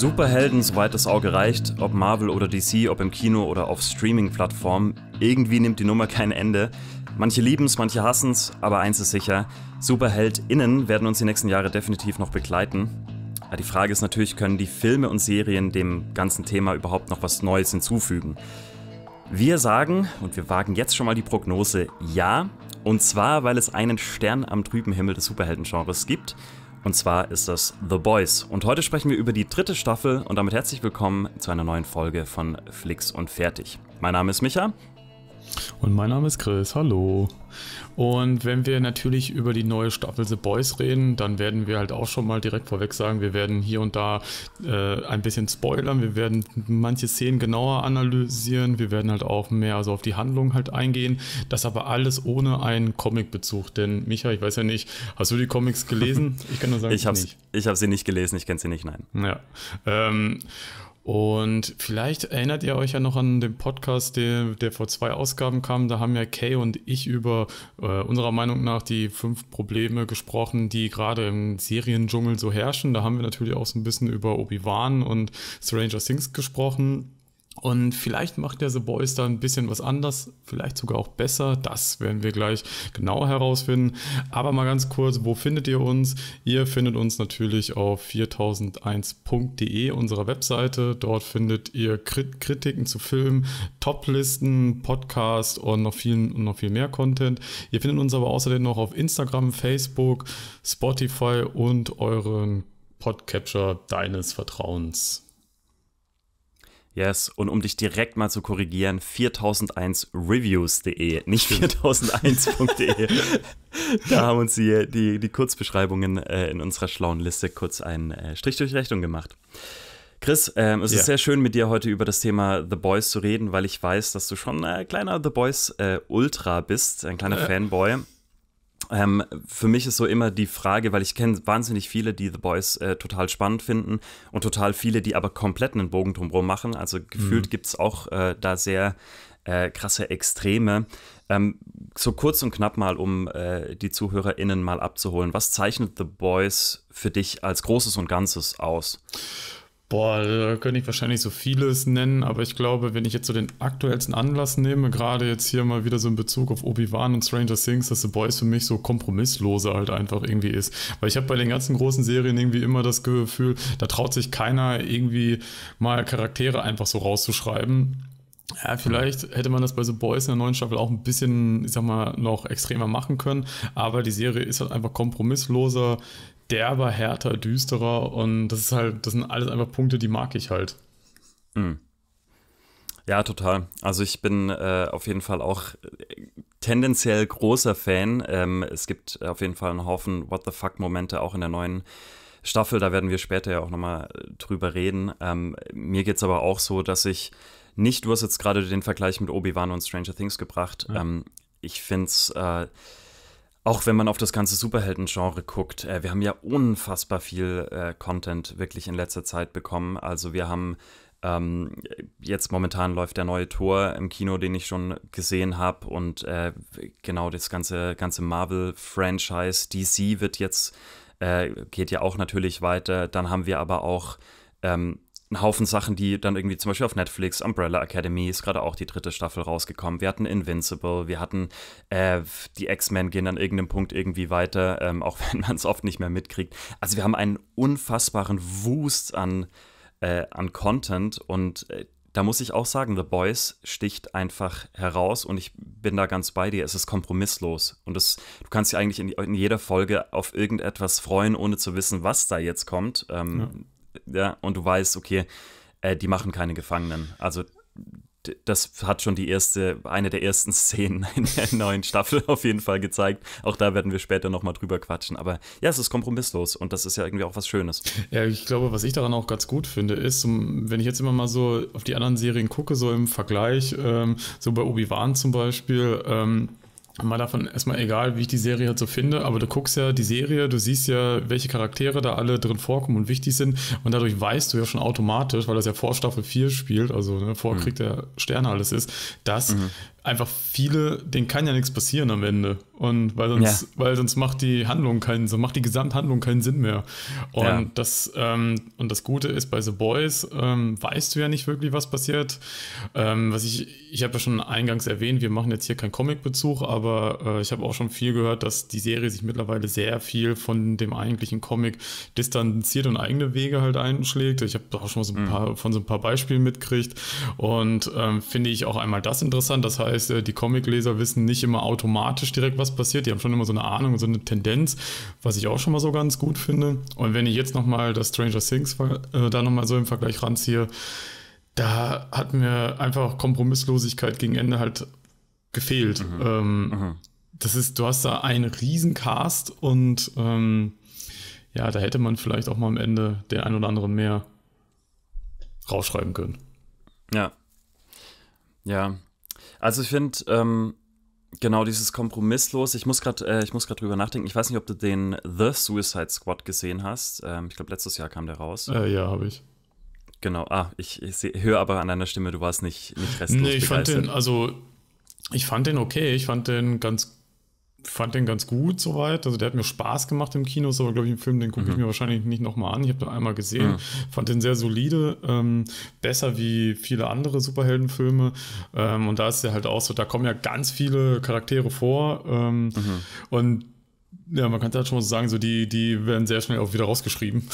Superhelden, soweit das Auge reicht, ob Marvel oder DC, ob im Kino oder auf Streaming-Plattformen, irgendwie nimmt die Nummer kein Ende. Manche lieben es, manche hassen es, aber eins ist sicher, SuperheldInnen werden uns die nächsten Jahre definitiv noch begleiten. die Frage ist natürlich, können die Filme und Serien dem ganzen Thema überhaupt noch was Neues hinzufügen? Wir sagen, und wir wagen jetzt schon mal die Prognose, ja. Und zwar, weil es einen Stern am trüben Himmel des Superhelden-Genres gibt – und zwar ist das The Boys. Und heute sprechen wir über die dritte Staffel und damit herzlich willkommen zu einer neuen Folge von Flix und Fertig. Mein Name ist Micha und mein Name ist Chris, hallo. Und wenn wir natürlich über die neue Staffel The Boys reden, dann werden wir halt auch schon mal direkt vorweg sagen, wir werden hier und da äh, ein bisschen spoilern, wir werden manche Szenen genauer analysieren, wir werden halt auch mehr also auf die Handlung halt eingehen. Das aber alles ohne einen Comic-Bezug, denn Micha, ich weiß ja nicht, hast du die Comics gelesen? Ich kann nur sagen, ich habe ich hab sie nicht gelesen, ich kenne sie nicht, nein. Ja. Ähm, und vielleicht erinnert ihr euch ja noch an den Podcast, der, der vor zwei Ausgaben kam. Da haben ja Kay und ich über äh, unserer Meinung nach die fünf Probleme gesprochen, die gerade im Seriendschungel so herrschen. Da haben wir natürlich auch so ein bisschen über Obi-Wan und Stranger Things gesprochen. Und vielleicht macht der The Boys da ein bisschen was anders, vielleicht sogar auch besser. Das werden wir gleich genau herausfinden. Aber mal ganz kurz, wo findet ihr uns? Ihr findet uns natürlich auf 4001.de, unserer Webseite. Dort findet ihr Krit Kritiken zu Filmen, Toplisten, Podcasts und noch, viel, noch viel mehr Content. Ihr findet uns aber außerdem noch auf Instagram, Facebook, Spotify und euren Podcatcher deines Vertrauens. Yes, und um dich direkt mal zu korrigieren, 4001reviews.de, nicht 4001.de. da haben uns die, die, die Kurzbeschreibungen äh, in unserer schlauen Liste kurz einen äh, Strich durch Rechnung gemacht. Chris, ähm, es yeah. ist sehr schön, mit dir heute über das Thema The Boys zu reden, weil ich weiß, dass du schon ein äh, kleiner The Boys äh, Ultra bist, ein kleiner äh. Fanboy. Ähm, für mich ist so immer die Frage, weil ich kenne wahnsinnig viele, die The Boys äh, total spannend finden und total viele, die aber komplett einen Bogen drumherum machen. Also gefühlt mhm. gibt es auch äh, da sehr äh, krasse Extreme. Ähm, so kurz und knapp mal, um äh, die ZuhörerInnen mal abzuholen. Was zeichnet The Boys für dich als Großes und Ganzes aus? Boah, da könnte ich wahrscheinlich so vieles nennen, aber ich glaube, wenn ich jetzt so den aktuellsten Anlass nehme, gerade jetzt hier mal wieder so in Bezug auf Obi-Wan und Stranger Things, dass The Boys für mich so kompromissloser halt einfach irgendwie ist. Weil ich habe bei den ganzen großen Serien irgendwie immer das Gefühl, da traut sich keiner irgendwie mal Charaktere einfach so rauszuschreiben. Ja, vielleicht hätte man das bei The Boys in der neuen Staffel auch ein bisschen, ich sag mal, noch extremer machen können. Aber die Serie ist halt einfach kompromissloser derber, härter, düsterer und das ist halt, das sind alles einfach Punkte, die mag ich halt. Mhm. Ja, total. Also ich bin äh, auf jeden Fall auch äh, tendenziell großer Fan. Ähm, es gibt auf jeden Fall einen Haufen What the fuck-Momente auch in der neuen Staffel. Da werden wir später ja auch nochmal äh, drüber reden. Ähm, mir geht es aber auch so, dass ich nicht, du hast jetzt gerade den Vergleich mit Obi-Wan und Stranger Things gebracht. Mhm. Ähm, ich finde es. Äh, auch wenn man auf das ganze Superhelden-Genre guckt, äh, wir haben ja unfassbar viel äh, Content wirklich in letzter Zeit bekommen. Also wir haben ähm, jetzt momentan läuft der neue Tor im Kino, den ich schon gesehen habe und äh, genau das ganze ganze Marvel-Franchise, DC wird jetzt äh, geht ja auch natürlich weiter. Dann haben wir aber auch ähm, ein Haufen Sachen, die dann irgendwie zum Beispiel auf Netflix, Umbrella Academy ist gerade auch die dritte Staffel rausgekommen. Wir hatten Invincible, wir hatten äh, die X-Men gehen an irgendeinem Punkt irgendwie weiter, ähm, auch wenn man es oft nicht mehr mitkriegt. Also wir haben einen unfassbaren Wust an, äh, an Content und äh, da muss ich auch sagen, The Boys sticht einfach heraus und ich bin da ganz bei dir. Es ist kompromisslos und es, du kannst dich eigentlich in, in, jeder Folge auf irgendetwas freuen, ohne zu wissen, was da jetzt kommt. Ähm, ja ja, und du weißt, okay, äh, die machen keine Gefangenen. Also das hat schon die erste, eine der ersten Szenen in der neuen Staffel auf jeden Fall gezeigt. Auch da werden wir später nochmal drüber quatschen. Aber ja, es ist kompromisslos und das ist ja irgendwie auch was Schönes. Ja, ich glaube, was ich daran auch ganz gut finde, ist, wenn ich jetzt immer mal so auf die anderen Serien gucke, so im Vergleich, ähm, so bei Obi-Wan zum Beispiel, ähm, mal davon erstmal egal, wie ich die Serie halt so finde, aber du guckst ja die Serie, du siehst ja, welche Charaktere da alle drin vorkommen und wichtig sind und dadurch weißt du ja schon automatisch, weil das ja vor Staffel 4 spielt, also ne, vor mhm. Krieg der Sterne alles ist, dass mhm einfach viele, denen kann ja nichts passieren am Ende. Und weil sonst, ja. weil sonst macht die Handlung keinen, so macht die Gesamthandlung keinen Sinn mehr. Und ja. das, ähm, und das Gute ist, bei The Boys ähm, weißt du ja nicht wirklich, was passiert. Ähm, was ich, ich habe ja schon eingangs erwähnt, wir machen jetzt hier keinen Comic-Bezug, aber äh, ich habe auch schon viel gehört, dass die Serie sich mittlerweile sehr viel von dem eigentlichen Comic distanziert und eigene Wege halt einschlägt. Ich habe auch schon so ein mhm. von so ein paar Beispielen mitgekriegt. Und ähm, finde ich auch einmal das interessant, Das heißt, halt heißt, die Comicleser wissen nicht immer automatisch direkt, was passiert. Die haben schon immer so eine Ahnung, so eine Tendenz, was ich auch schon mal so ganz gut finde. Und wenn ich jetzt nochmal das Stranger Things äh, da nochmal so im Vergleich ranziehe, da hat mir einfach Kompromisslosigkeit gegen Ende halt gefehlt. Mhm. Ähm, mhm. Das ist, du hast da einen riesen Cast und ähm, ja, da hätte man vielleicht auch mal am Ende der ein oder anderen mehr rausschreiben können. Ja. Ja, also ich finde, ähm, genau dieses kompromisslos. Ich muss gerade äh, ich muss gerade drüber nachdenken. Ich weiß nicht, ob du den The Suicide Squad gesehen hast. Ähm, ich glaube, letztes Jahr kam der raus. Äh, ja, habe ich. Genau. Ah, ich, ich höre aber an deiner Stimme, du warst nicht, nicht restlos Nee, ich begeistert. fand den, also ich fand den okay. Ich fand den ganz fand den ganz gut soweit. Also der hat mir Spaß gemacht im Kino, ist aber glaube ich ein Film, den gucke mhm. ich mir wahrscheinlich nicht nochmal an. Ich habe den einmal gesehen, mhm. fand den sehr solide, ähm, besser wie viele andere Superheldenfilme. Ähm, und da ist ja halt auch so, da kommen ja ganz viele Charaktere vor. Ähm, mhm. Und ja, man kann halt schon mal so sagen, so die, die werden sehr schnell auch wieder rausgeschrieben.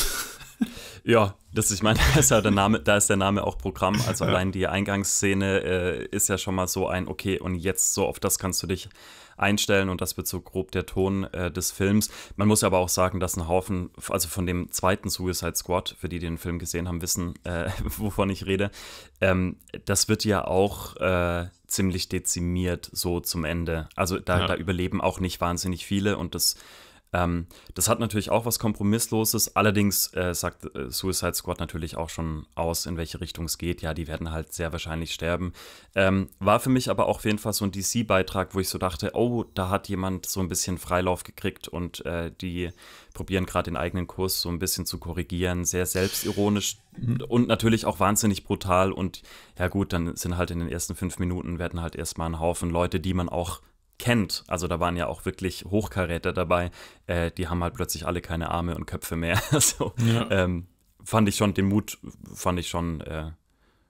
Ja, das, ich meine, da ist, ja der Name, da ist der Name auch Programm. Also allein die Eingangsszene äh, ist ja schon mal so ein, okay, und jetzt so auf das kannst du dich einstellen und das wird so grob der Ton äh, des Films. Man muss aber auch sagen, dass ein Haufen, also von dem zweiten Suicide Squad, für die, die den Film gesehen haben, wissen, äh, wovon ich rede, ähm, das wird ja auch äh, ziemlich dezimiert so zum Ende. Also da, ja. da überleben auch nicht wahnsinnig viele und das ähm, das hat natürlich auch was Kompromissloses. Allerdings äh, sagt äh, Suicide Squad natürlich auch schon aus, in welche Richtung es geht. Ja, die werden halt sehr wahrscheinlich sterben. Ähm, war für mich aber auch auf jeden Fall so ein DC-Beitrag, wo ich so dachte, oh, da hat jemand so ein bisschen Freilauf gekriegt und äh, die probieren gerade den eigenen Kurs so ein bisschen zu korrigieren. Sehr selbstironisch mhm. und natürlich auch wahnsinnig brutal. Und ja gut, dann sind halt in den ersten fünf Minuten werden halt erstmal ein Haufen Leute, die man auch kennt. Also da waren ja auch wirklich Hochkaräter dabei. Äh, die haben halt plötzlich alle keine Arme und Köpfe mehr. so, ja. ähm, fand ich schon den Mut, fand ich schon äh,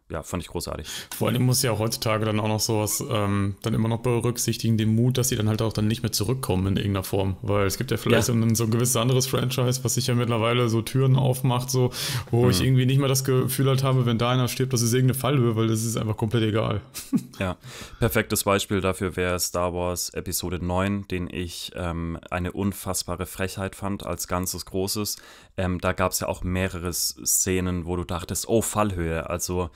ja, fand ich großartig. Vor allem muss ja auch heutzutage dann auch noch sowas ähm, dann immer noch berücksichtigen, den Mut, dass sie dann halt auch dann nicht mehr zurückkommen in irgendeiner Form. Weil es gibt ja vielleicht ja. Dann so ein gewisses anderes Franchise, was sich ja mittlerweile so Türen aufmacht, so, wo mhm. ich irgendwie nicht mehr das Gefühl halt habe, wenn da einer stirbt, das ist irgendeine Fallhöhe, weil das ist einfach komplett egal. ja, perfektes Beispiel dafür wäre Star Wars Episode 9, den ich ähm, eine unfassbare Frechheit fand als ganzes Großes ähm, da gab es ja auch mehrere Szenen, wo du dachtest, oh, Fallhöhe. Also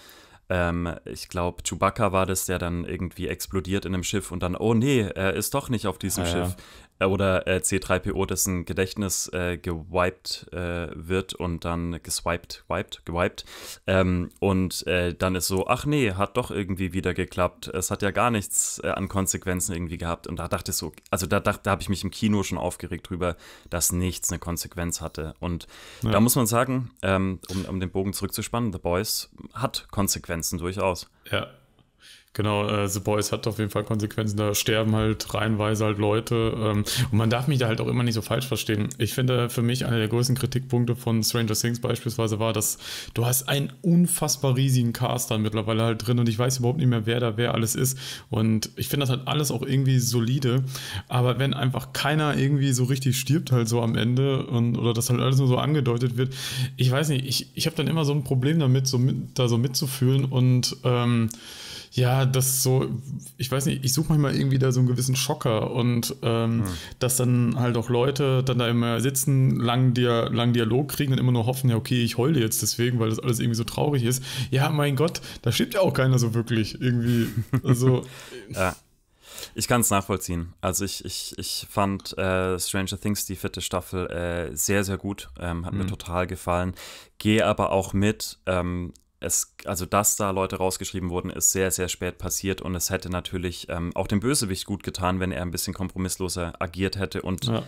ähm, ich glaube, Chewbacca war das, der dann irgendwie explodiert in einem Schiff und dann, oh nee, er ist doch nicht auf diesem ah, ja, Schiff. Äh, oder äh, C3PO, dessen Gedächtnis äh, gewiped äh, wird und dann geswiped, wiped, gewiped. Ähm, und äh, dann ist so, ach nee, hat doch irgendwie wieder geklappt. Es hat ja gar nichts äh, an Konsequenzen irgendwie gehabt. Und da dachte ich so, also da, da, da habe ich mich im Kino schon aufgeregt drüber, dass nichts eine Konsequenz hatte. Und ja. da muss man sagen, ähm, um, um den Bogen zurückzuspannen, The Boys hat Konsequenzen durchaus. Ja, Genau, äh, The Boys hat auf jeden Fall Konsequenzen. Da sterben halt reihenweise halt Leute. Ähm, und man darf mich da halt auch immer nicht so falsch verstehen. Ich finde, für mich einer der größten Kritikpunkte von Stranger Things beispielsweise war, dass du hast einen unfassbar riesigen Cast da mittlerweile halt drin und ich weiß überhaupt nicht mehr, wer da wer alles ist. Und ich finde das halt alles auch irgendwie solide. Aber wenn einfach keiner irgendwie so richtig stirbt halt so am Ende und oder das halt alles nur so angedeutet wird, ich weiß nicht, ich, ich habe dann immer so ein Problem damit, so mit, da so mitzufühlen und ähm, ja, das so, ich weiß nicht, ich suche manchmal irgendwie da so einen gewissen Schocker und ähm, hm. dass dann halt auch Leute dann da immer sitzen, langen, Dia langen Dialog kriegen und immer nur hoffen, ja, okay, ich heule jetzt deswegen, weil das alles irgendwie so traurig ist. Ja, mein Gott, da stimmt ja auch keiner so wirklich irgendwie. Also. Äh, ja. Ich kann es nachvollziehen. Also ich, ich, ich fand äh, Stranger Things, die vierte Staffel, äh, sehr, sehr gut. Ähm, hat mhm. mir total gefallen. Gehe aber auch mit, ähm, es, also dass da Leute rausgeschrieben wurden, ist sehr, sehr spät passiert und es hätte natürlich ähm, auch dem Bösewicht gut getan, wenn er ein bisschen kompromissloser agiert hätte und ja.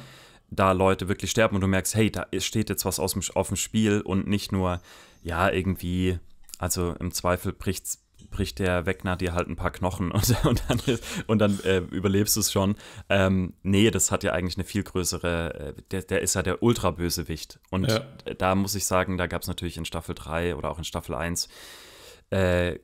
da Leute wirklich sterben und du merkst, hey, da steht jetzt was aus dem, auf dem Spiel und nicht nur, ja, irgendwie, also im Zweifel bricht's, bricht der Wegner dir halt ein paar Knochen und, und dann, und dann äh, überlebst du es schon. Ähm, nee, das hat ja eigentlich eine viel größere, äh, der, der, ist ja der Ultrabösewicht. Und ja. da muss ich sagen, da gab es natürlich in Staffel 3 oder auch in Staffel 1 äh,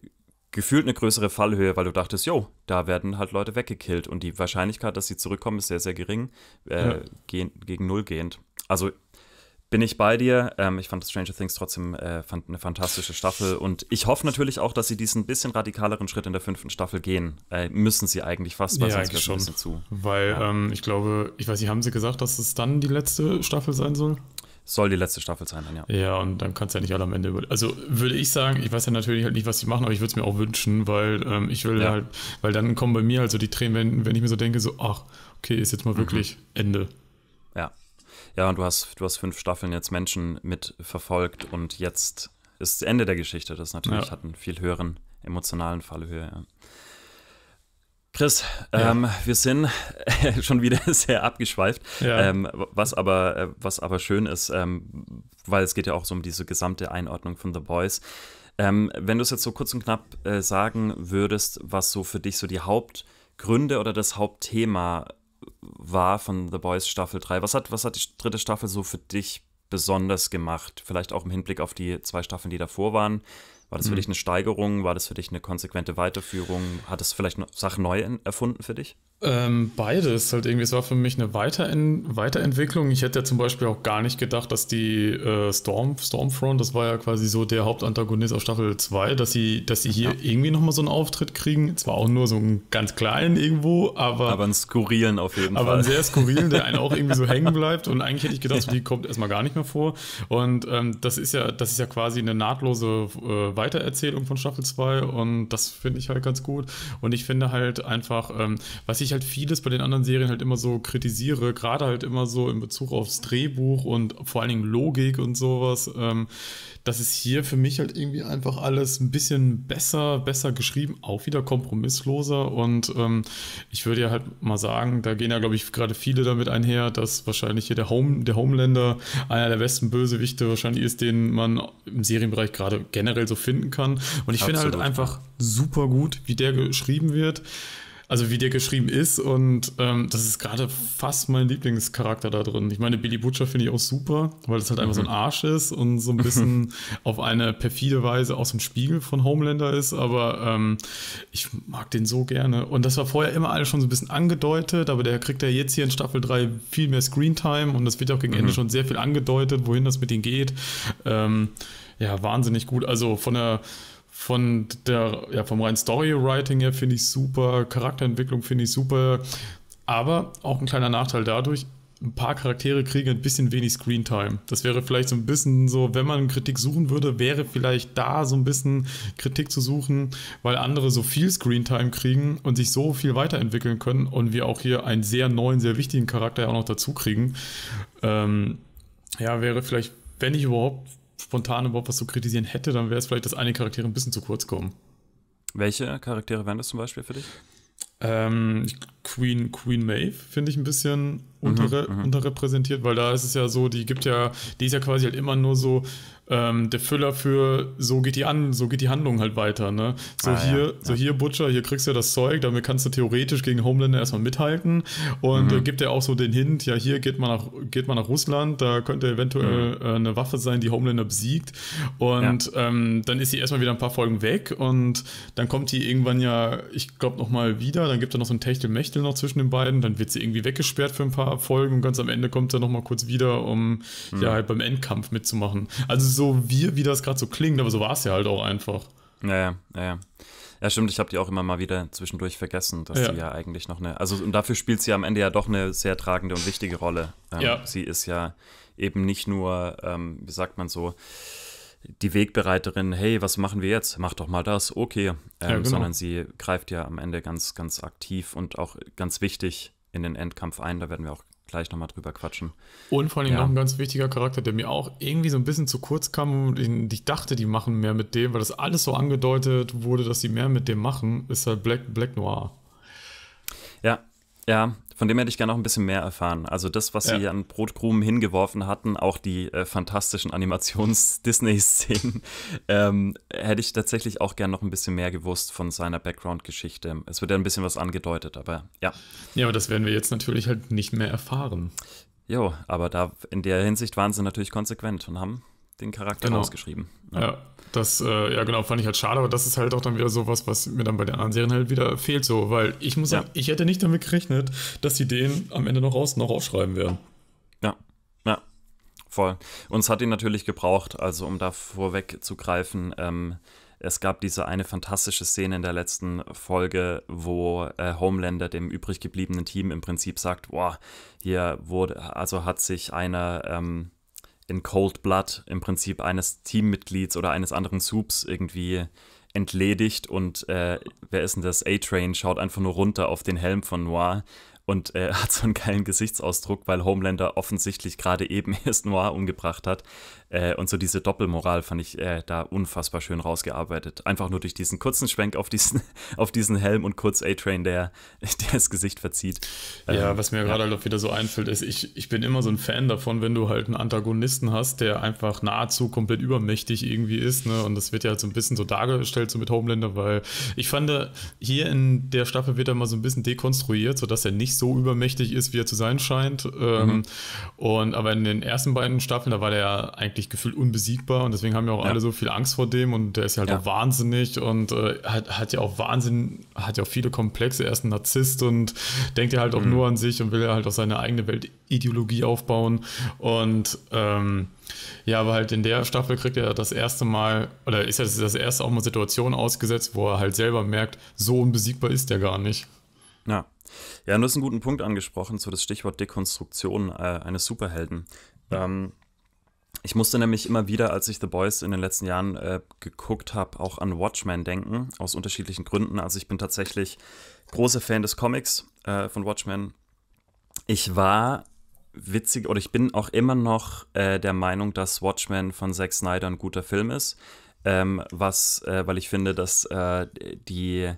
gefühlt eine größere Fallhöhe, weil du dachtest, jo, da werden halt Leute weggekillt und die Wahrscheinlichkeit, dass sie zurückkommen, ist sehr, sehr gering, äh, ja. gegen, gegen null gehend. Also bin ich bei dir. Ähm, ich fand Stranger Things trotzdem äh, fand eine fantastische Staffel und ich hoffe natürlich auch, dass sie diesen bisschen radikaleren Schritt in der fünften Staffel gehen. Äh, müssen sie eigentlich fast, weil ja, sonst schon. ein zu. Weil ja. ähm, ich glaube, ich weiß nicht, haben sie gesagt, dass es dann die letzte Staffel sein soll? Soll die letzte Staffel sein, dann ja. Ja, und dann kannst du ja nicht alle am Ende über. Also würde ich sagen, ich weiß ja natürlich halt nicht, was sie machen, aber ich würde es mir auch wünschen, weil ähm, ich will ja. halt, weil dann kommen bei mir also halt die Tränen, wenn, wenn ich mir so denke, so, ach, okay, ist jetzt mal mhm. wirklich Ende. Ja, ja, und du hast, du hast fünf Staffeln jetzt Menschen mitverfolgt und jetzt ist das Ende der Geschichte. Das natürlich ja. hat einen viel höheren emotionalen Fallhöhe. Ja. Chris, ja. ähm, wir sind schon wieder sehr abgeschweift, ja. ähm, was, aber, äh, was aber schön ist, ähm, weil es geht ja auch so um diese gesamte Einordnung von The Boys. Ähm, wenn du es jetzt so kurz und knapp äh, sagen würdest, was so für dich so die Hauptgründe oder das Hauptthema war von The Boys Staffel 3. Was hat, was hat die dritte Staffel so für dich besonders gemacht? Vielleicht auch im Hinblick auf die zwei Staffeln, die davor waren. War das für mhm. dich eine Steigerung? War das für dich eine konsequente Weiterführung? Hat es vielleicht Sachen neu erfunden für dich? Ähm, beides halt irgendwie. Es war für mich eine Weiterent Weiterentwicklung. Ich hätte ja zum Beispiel auch gar nicht gedacht, dass die äh, Storm, Stormfront, das war ja quasi so der Hauptantagonist aus Staffel 2, dass sie, dass sie hier ja. irgendwie nochmal so einen Auftritt kriegen. Zwar auch nur so einen ganz kleinen irgendwo, aber. Aber einen skurrilen auf jeden aber Fall. Aber einen sehr skurrilen, der einen auch irgendwie so hängen bleibt. Und eigentlich hätte ich gedacht, ja. so, die kommt erstmal gar nicht mehr vor. Und ähm, das ist ja, das ist ja quasi eine nahtlose äh, Weitererzählung von Staffel 2 und das finde ich halt ganz gut. Und ich finde halt einfach, ähm, was ich ich halt vieles bei den anderen Serien halt immer so kritisiere, gerade halt immer so in Bezug aufs Drehbuch und vor allen Dingen Logik und sowas, ähm, dass es hier für mich halt irgendwie einfach alles ein bisschen besser, besser geschrieben, auch wieder kompromissloser und ähm, ich würde ja halt mal sagen, da gehen ja glaube ich gerade viele damit einher, dass wahrscheinlich hier der, Home, der Homelander einer der besten Bösewichte wahrscheinlich ist, den man im Serienbereich gerade generell so finden kann und ich finde halt einfach super gut, wie der geschrieben wird also wie der geschrieben ist und ähm, das ist gerade fast mein Lieblingscharakter da drin. Ich meine, Billy Butcher finde ich auch super, weil das halt mhm. einfach so ein mhm. Arsch ist und so ein bisschen auf eine perfide Weise aus dem Spiegel von Homelander ist, aber ähm, ich mag den so gerne. Und das war vorher immer alles schon so ein bisschen angedeutet, aber der kriegt ja jetzt hier in Staffel 3 viel mehr Screentime und das wird ja auch gegen mhm. Ende schon sehr viel angedeutet, wohin das mit ihm geht. Ähm, ja, wahnsinnig gut. Also von der von der, ja, vom reinen Storywriting her finde ich super, Charakterentwicklung finde ich super, aber auch ein kleiner Nachteil dadurch, ein paar Charaktere kriegen ein bisschen wenig Screentime. Das wäre vielleicht so ein bisschen so, wenn man Kritik suchen würde, wäre vielleicht da so ein bisschen Kritik zu suchen, weil andere so viel Screentime kriegen und sich so viel weiterentwickeln können und wir auch hier einen sehr neuen, sehr wichtigen Charakter auch noch dazu kriegen. Ähm, ja, wäre vielleicht, wenn ich überhaupt spontan überhaupt was zu kritisieren hätte, dann wäre es vielleicht, dass einige Charaktere ein bisschen zu kurz kommen. Welche Charaktere wären das zum Beispiel für dich? Ähm, Queen, Queen Maeve finde ich ein bisschen Mhm, unter, mhm, unterrepräsentiert, weil da ist es ja so, die gibt ja, die ist ja quasi halt immer nur so ähm, der Füller für so geht die an, so geht die Handlung halt weiter, ne? So ah, hier, ja, ja. hier Butcher, hier kriegst du ja das Zeug, damit kannst du theoretisch gegen Homelander erstmal mithalten und mhm. äh, gibt ja auch so den Hint, ja hier geht man nach, geht man nach Russland, da könnte eventuell mhm. äh, eine Waffe sein, die Homelander besiegt und ja. ähm, dann ist sie erstmal wieder ein paar Folgen weg und dann kommt die irgendwann ja, ich glaube nochmal wieder, dann gibt es noch so ein Techtelmechtel noch zwischen den beiden, dann wird sie irgendwie weggesperrt für ein paar Folgen und ganz am Ende kommt er nochmal kurz wieder, um mhm. ja halt beim Endkampf mitzumachen. Also so wie, wie das gerade so klingt, aber so war es ja halt auch einfach. Naja, ja, Ja, stimmt, ich habe die auch immer mal wieder zwischendurch vergessen, dass ja. sie ja eigentlich noch eine. Also, und dafür spielt sie am Ende ja doch eine sehr tragende und wichtige Rolle. Ähm, ja. Sie ist ja eben nicht nur, ähm, wie sagt man so, die Wegbereiterin, hey, was machen wir jetzt? Mach doch mal das, okay. Ähm, ja, genau. Sondern sie greift ja am Ende ganz, ganz aktiv und auch ganz wichtig in den Endkampf ein. Da werden wir auch gleich nochmal drüber quatschen. Und vor allem ja. noch ein ganz wichtiger Charakter, der mir auch irgendwie so ein bisschen zu kurz kam. und ich dachte, die machen mehr mit dem, weil das alles so angedeutet wurde, dass sie mehr mit dem machen, ist halt Black, Black Noir. Ja, ja, von dem hätte ich gerne noch ein bisschen mehr erfahren. Also das, was ja. sie an Brotkrumen hingeworfen hatten, auch die äh, fantastischen Animations-Disney-Szenen, ähm, hätte ich tatsächlich auch gerne noch ein bisschen mehr gewusst von seiner Background-Geschichte. Es wird ja ein bisschen was angedeutet, aber ja. Ja, aber das werden wir jetzt natürlich halt nicht mehr erfahren. Jo, aber da in der Hinsicht waren sie natürlich konsequent und haben den Charakter genau. ausgeschrieben. Ja. ja. das, äh, ja genau, fand ich halt schade, aber das ist halt auch dann wieder so was was mir dann bei den anderen Serien halt wieder fehlt, so, weil ich muss ja. sagen, ich hätte nicht damit gerechnet, dass die den am Ende noch raus noch aufschreiben werden. Ja, ja, voll. Und es hat ihn natürlich gebraucht, also um da vorwegzugreifen, ähm, es gab diese eine fantastische Szene in der letzten Folge, wo äh, Homelander dem übrig gebliebenen Team im Prinzip sagt, boah, hier wurde, also hat sich einer ähm, in Cold Blood im Prinzip eines Teammitglieds oder eines anderen Subs irgendwie entledigt und äh, wer ist denn das? A-Train schaut einfach nur runter auf den Helm von Noir und äh, hat so einen geilen Gesichtsausdruck, weil Homelander offensichtlich gerade eben erst Noir umgebracht hat. Äh, und so diese Doppelmoral fand ich äh, da unfassbar schön rausgearbeitet. Einfach nur durch diesen kurzen Schwenk auf diesen, auf diesen Helm und kurz A-Train, der, der das Gesicht verzieht. Ja, ähm, was mir ja. gerade halt wieder so einfällt, ist, ich, ich bin immer so ein Fan davon, wenn du halt einen Antagonisten hast, der einfach nahezu komplett übermächtig irgendwie ist. Ne? Und das wird ja halt so ein bisschen so dargestellt, so mit Homelander, weil ich fand, hier in der Staffel wird er mal so ein bisschen dekonstruiert, sodass er nicht so übermächtig ist, wie er zu sein scheint. Ähm, mhm. Ähm, und aber in den ersten beiden Staffeln, da war der ja eigentlich eigentlich gefühlt unbesiegbar und deswegen haben ja auch ja. alle so viel Angst vor dem und der ist ja halt ja. auch wahnsinnig und äh, hat, hat ja auch Wahnsinn, hat ja auch viele Komplexe. Er ist ein Narzisst und denkt ja halt auch mhm. nur an sich und will ja halt auch seine eigene Weltideologie aufbauen. Und ähm, ja, aber halt in der Staffel kriegt er das erste Mal, oder ist ja das, das erste auch mal Situation ausgesetzt, wo er halt selber merkt, so unbesiegbar ist er gar nicht. Ja. Ja, du hast einen guten Punkt angesprochen, so das Stichwort Dekonstruktion äh, eines Superhelden. Ähm, ich musste nämlich immer wieder, als ich The Boys in den letzten Jahren äh, geguckt habe, auch an Watchmen denken, aus unterschiedlichen Gründen. Also ich bin tatsächlich großer Fan des Comics äh, von Watchmen. Ich war witzig oder ich bin auch immer noch äh, der Meinung, dass Watchmen von Zack Snyder ein guter Film ist. Ähm, was, äh, weil ich finde, dass äh, die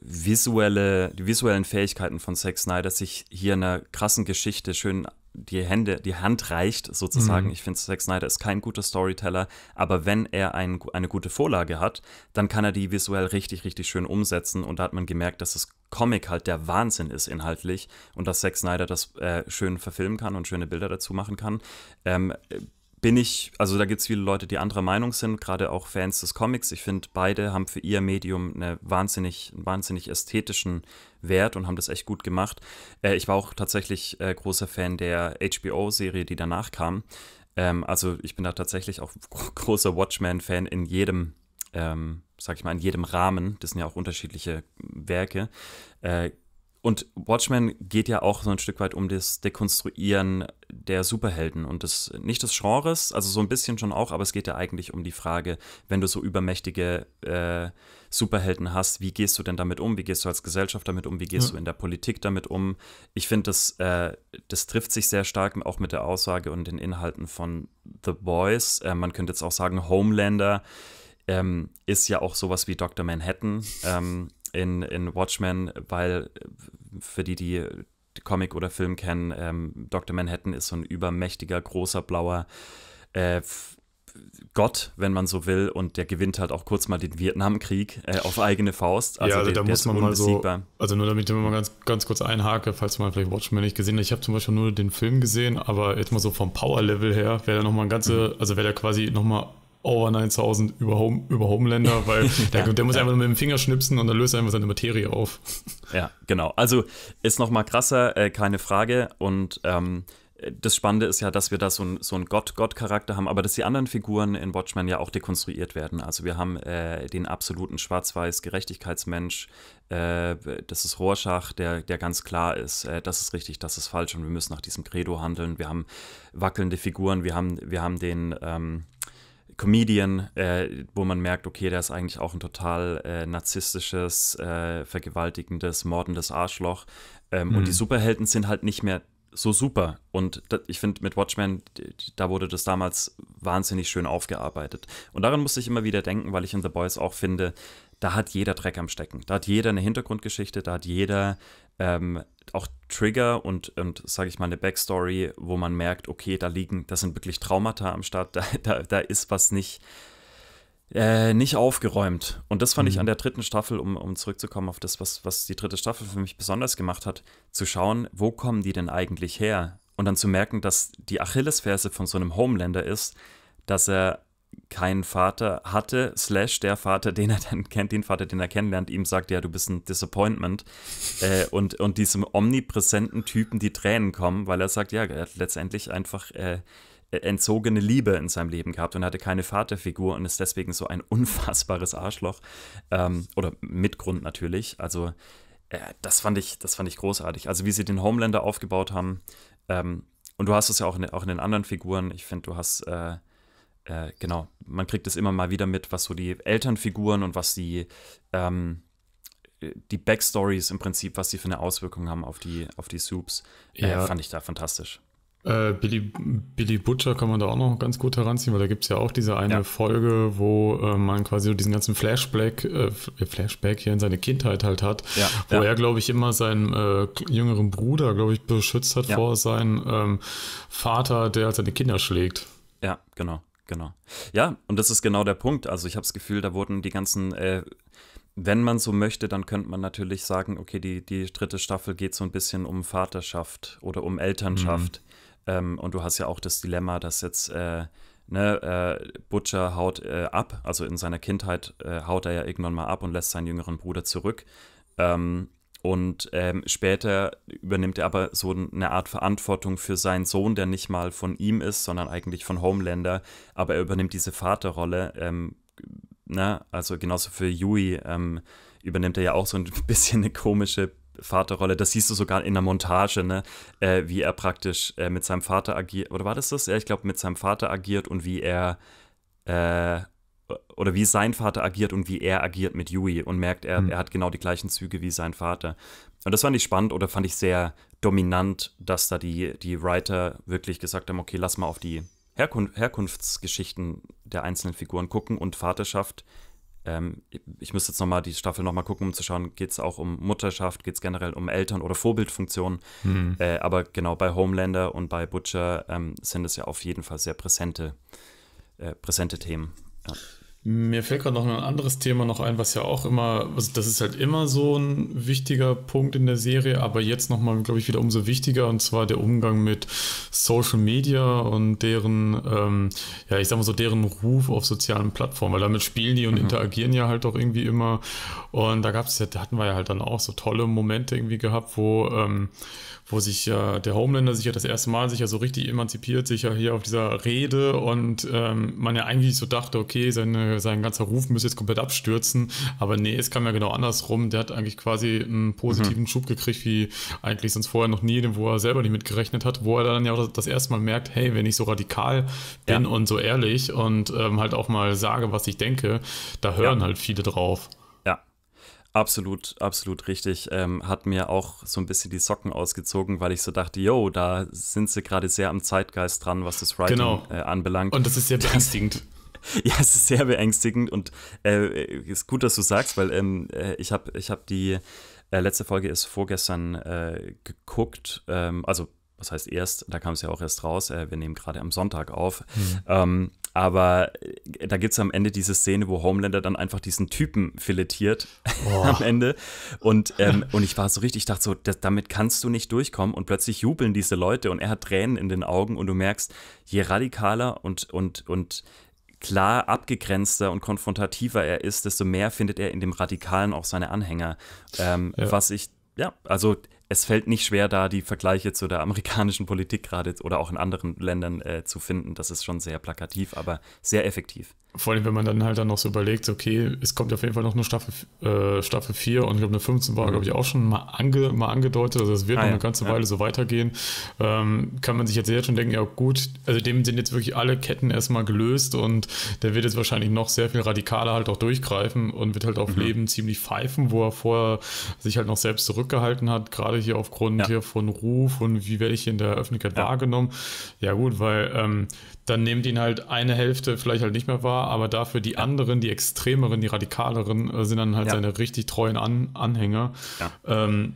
visuelle, die visuellen Fähigkeiten von Zack Snyder sich hier in einer krassen Geschichte schön die Hände, die Hand reicht sozusagen. Mhm. Ich finde, Zack Snyder ist kein guter Storyteller, aber wenn er ein, eine gute Vorlage hat, dann kann er die visuell richtig, richtig schön umsetzen. Und da hat man gemerkt, dass das Comic halt der Wahnsinn ist inhaltlich und dass Zack Snyder das äh, schön verfilmen kann und schöne Bilder dazu machen kann. Ähm, bin ich, also da gibt es viele Leute, die anderer Meinung sind, gerade auch Fans des Comics. Ich finde, beide haben für ihr Medium eine wahnsinnig, einen wahnsinnig ästhetischen Wert und haben das echt gut gemacht. Äh, ich war auch tatsächlich äh, großer Fan der HBO-Serie, die danach kam. Ähm, also ich bin da tatsächlich auch großer Watchmen-Fan in jedem ähm, sag ich mal, in jedem Rahmen, das sind ja auch unterschiedliche Werke, äh, und Watchmen geht ja auch so ein Stück weit um das Dekonstruieren der Superhelden und das nicht des Genres, also so ein bisschen schon auch, aber es geht ja eigentlich um die Frage, wenn du so übermächtige äh, Superhelden hast, wie gehst du denn damit um? Wie gehst du als Gesellschaft damit um? Wie gehst ja. du in der Politik damit um? Ich finde, das, äh, das trifft sich sehr stark auch mit der Aussage und den Inhalten von The Boys. Äh, man könnte jetzt auch sagen, Homelander ähm, ist ja auch sowas wie Dr. Manhattan. Ähm, in, in Watchmen, weil äh, für die, die Comic oder Film kennen, ähm, Dr. Manhattan ist so ein übermächtiger, großer, blauer äh, Gott, wenn man so will, und der gewinnt halt auch kurz mal den Vietnamkrieg äh, auf eigene Faust. Also ja, also der, da muss man mal so. Also nur damit ich mal ganz, ganz kurz einhake, falls man vielleicht Watchmen nicht gesehen hat. Ich habe zum Beispiel nur den Film gesehen, aber jetzt mal so vom Power-Level her wäre der nochmal ein ganze, mhm. also wäre der quasi nochmal Over 9000 über, Home, über Homelander, weil der, ja, der muss ja. einfach mit dem Finger schnipsen und dann löst er einfach seine Materie auf. Ja, genau. Also ist nochmal krasser, äh, keine Frage. Und ähm, das Spannende ist ja, dass wir da so, ein, so einen Gott-Gott-Charakter haben, aber dass die anderen Figuren in Watchmen ja auch dekonstruiert werden. Also wir haben äh, den absoluten Schwarz-Weiß-Gerechtigkeitsmensch, äh, das ist Rorschach, der, der ganz klar ist, äh, das ist richtig, das ist falsch und wir müssen nach diesem Credo handeln. Wir haben wackelnde Figuren, wir haben, wir haben den... Ähm, Comedian, äh, wo man merkt, okay, der ist eigentlich auch ein total äh, narzisstisches, äh, vergewaltigendes, mordendes Arschloch. Ähm, mhm. Und die hm. Superhelden sind halt nicht mehr so super. Und das, ich finde, mit Watchmen, da wurde das damals wahnsinnig schön aufgearbeitet. Und daran musste ich immer wieder denken, weil ich in The Boys auch finde, da hat jeder Dreck am Stecken. Da hat jeder eine Hintergrundgeschichte, da hat jeder ähm, auch Trigger und, und sage ich mal, eine Backstory, wo man merkt, okay, da liegen, das sind wirklich Traumata am Start, da, da, da ist was nicht, äh, nicht aufgeräumt. Und das fand mhm. ich an der dritten Staffel, um, um zurückzukommen auf das, was, was die dritte Staffel für mich besonders gemacht hat, zu schauen, wo kommen die denn eigentlich her? Und dann zu merken, dass die Achillesferse von so einem Homelander ist, dass er keinen Vater hatte, slash der Vater, den er dann kennt, den Vater, den er kennenlernt, ihm sagt, ja, du bist ein Disappointment. Äh, und, und diesem omnipräsenten Typen die Tränen kommen, weil er sagt, ja, er hat letztendlich einfach äh, entzogene Liebe in seinem Leben gehabt und hatte keine Vaterfigur und ist deswegen so ein unfassbares Arschloch. Ähm, oder Mitgrund natürlich. Also äh, das, fand ich, das fand ich großartig. Also wie sie den Homelander aufgebaut haben. Ähm, und du hast es ja auch in, auch in den anderen Figuren. Ich finde, du hast... Äh, äh, genau, man kriegt es immer mal wieder mit, was so die Elternfiguren und was die, ähm, die Backstories im Prinzip, was die für eine Auswirkung haben auf die, auf die Soups. Äh, Fand ich da fantastisch. Äh, Billy, Billy Butcher kann man da auch noch ganz gut heranziehen, weil da gibt es ja auch diese eine ja. Folge, wo äh, man quasi so diesen ganzen Flashback, äh, äh Flashback hier in seine Kindheit halt hat, ja. wo ja. er, glaube ich, immer seinen äh, jüngeren Bruder, glaube ich, beschützt hat vor seinem ähm, Vater, der halt seine Kinder schlägt. Ja, genau. Genau. Ja, und das ist genau der Punkt. Also ich habe das Gefühl, da wurden die ganzen, äh, wenn man so möchte, dann könnte man natürlich sagen, okay, die, die dritte Staffel geht so ein bisschen um Vaterschaft oder um Elternschaft. Mhm. Ähm, und du hast ja auch das Dilemma, dass jetzt äh, ne, äh, Butcher haut äh, ab, also in seiner Kindheit äh, haut er ja irgendwann mal ab und lässt seinen jüngeren Bruder zurück. Ähm, und ähm, später übernimmt er aber so eine Art Verantwortung für seinen Sohn, der nicht mal von ihm ist, sondern eigentlich von Homelander. Aber er übernimmt diese Vaterrolle. Ähm, ne? Also genauso für Yui ähm, übernimmt er ja auch so ein bisschen eine komische Vaterrolle. Das siehst du sogar in der Montage, ne? Äh, wie er praktisch äh, mit seinem Vater agiert. Oder war das das? Ja, ich glaube, mit seinem Vater agiert und wie er. Äh, oder wie sein Vater agiert und wie er agiert mit Yui und merkt, er, mhm. er hat genau die gleichen Züge wie sein Vater. Und das fand ich spannend oder fand ich sehr dominant, dass da die, die Writer wirklich gesagt haben, okay, lass mal auf die Herkun Herkunftsgeschichten der einzelnen Figuren gucken und Vaterschaft. Ähm, ich müsste jetzt nochmal die Staffel nochmal gucken, um zu schauen, geht es auch um Mutterschaft, geht es generell um Eltern oder Vorbildfunktionen. Mhm. Äh, aber genau bei Homelander und bei Butcher ähm, sind es ja auf jeden Fall sehr präsente, äh, präsente Themen. Ja. Mir fällt gerade noch ein anderes Thema noch ein, was ja auch immer, also das ist halt immer so ein wichtiger Punkt in der Serie, aber jetzt nochmal, glaube ich, wieder umso wichtiger, und zwar der Umgang mit Social Media und deren, ähm, ja, ich sag mal so, deren Ruf auf sozialen Plattformen, weil damit spielen die und mhm. interagieren ja halt auch irgendwie immer. Und da gab es ja, da hatten wir ja halt dann auch so tolle Momente irgendwie gehabt, wo, ähm, wo sich ja der Homelander sich ja das erste Mal sich ja so richtig emanzipiert, sich ja hier auf dieser Rede und ähm, man ja eigentlich so dachte, okay, seine, sein ganzer Ruf müsste jetzt komplett abstürzen, aber nee, es kam ja genau andersrum. Der hat eigentlich quasi einen positiven mhm. Schub gekriegt, wie eigentlich sonst vorher noch nie, wo er selber nicht mitgerechnet hat, wo er dann ja auch das, das erste Mal merkt, hey, wenn ich so radikal bin ja. und so ehrlich und ähm, halt auch mal sage, was ich denke, da hören ja. halt viele drauf. Absolut, absolut richtig. Ähm, hat mir auch so ein bisschen die Socken ausgezogen, weil ich so dachte, yo, da sind sie gerade sehr am Zeitgeist dran, was das Writing genau. äh, anbelangt. Und das ist sehr beängstigend. ja, es ist sehr beängstigend und äh, ist gut, dass du sagst, weil ähm, äh, ich habe ich hab die äh, letzte Folge ist vorgestern äh, geguckt, ähm, also was heißt erst, da kam es ja auch erst raus, äh, wir nehmen gerade am Sonntag auf. Mhm. Ähm, aber äh, da gibt es am Ende diese Szene, wo Homelander dann einfach diesen Typen filettiert oh. am Ende. Und, ähm, und ich war so richtig, ich dachte so, das, damit kannst du nicht durchkommen. Und plötzlich jubeln diese Leute und er hat Tränen in den Augen und du merkst, je radikaler und, und, und klar abgegrenzter und konfrontativer er ist, desto mehr findet er in dem Radikalen auch seine Anhänger. Ähm, ja. Was ich, ja, also es fällt nicht schwer, da die Vergleiche zu der amerikanischen Politik gerade oder auch in anderen Ländern äh, zu finden. Das ist schon sehr plakativ, aber sehr effektiv vor allem, wenn man dann halt dann noch so überlegt, okay, es kommt auf jeden Fall noch eine Staffel, äh, Staffel 4 und ich glaube, eine 15 war, glaube ich, auch schon mal, ange, mal angedeutet. Also es wird ah, noch eine ganze ja. Weile so weitergehen. Ähm, kann man sich jetzt jetzt schon denken, ja gut, also dem sind jetzt wirklich alle Ketten erstmal gelöst und der wird jetzt wahrscheinlich noch sehr viel radikaler halt auch durchgreifen und wird halt auf mhm. Leben ziemlich pfeifen, wo er vorher sich halt noch selbst zurückgehalten hat, gerade hier aufgrund ja. hier von Ruf und wie werde ich in der Öffentlichkeit wahrgenommen. Ja gut, weil ähm, dann nehmt ihn halt eine Hälfte vielleicht halt nicht mehr wahr, aber dafür die anderen, die extremeren, die radikaleren, äh, sind dann halt ja. seine richtig treuen An Anhänger. Ja. Ähm,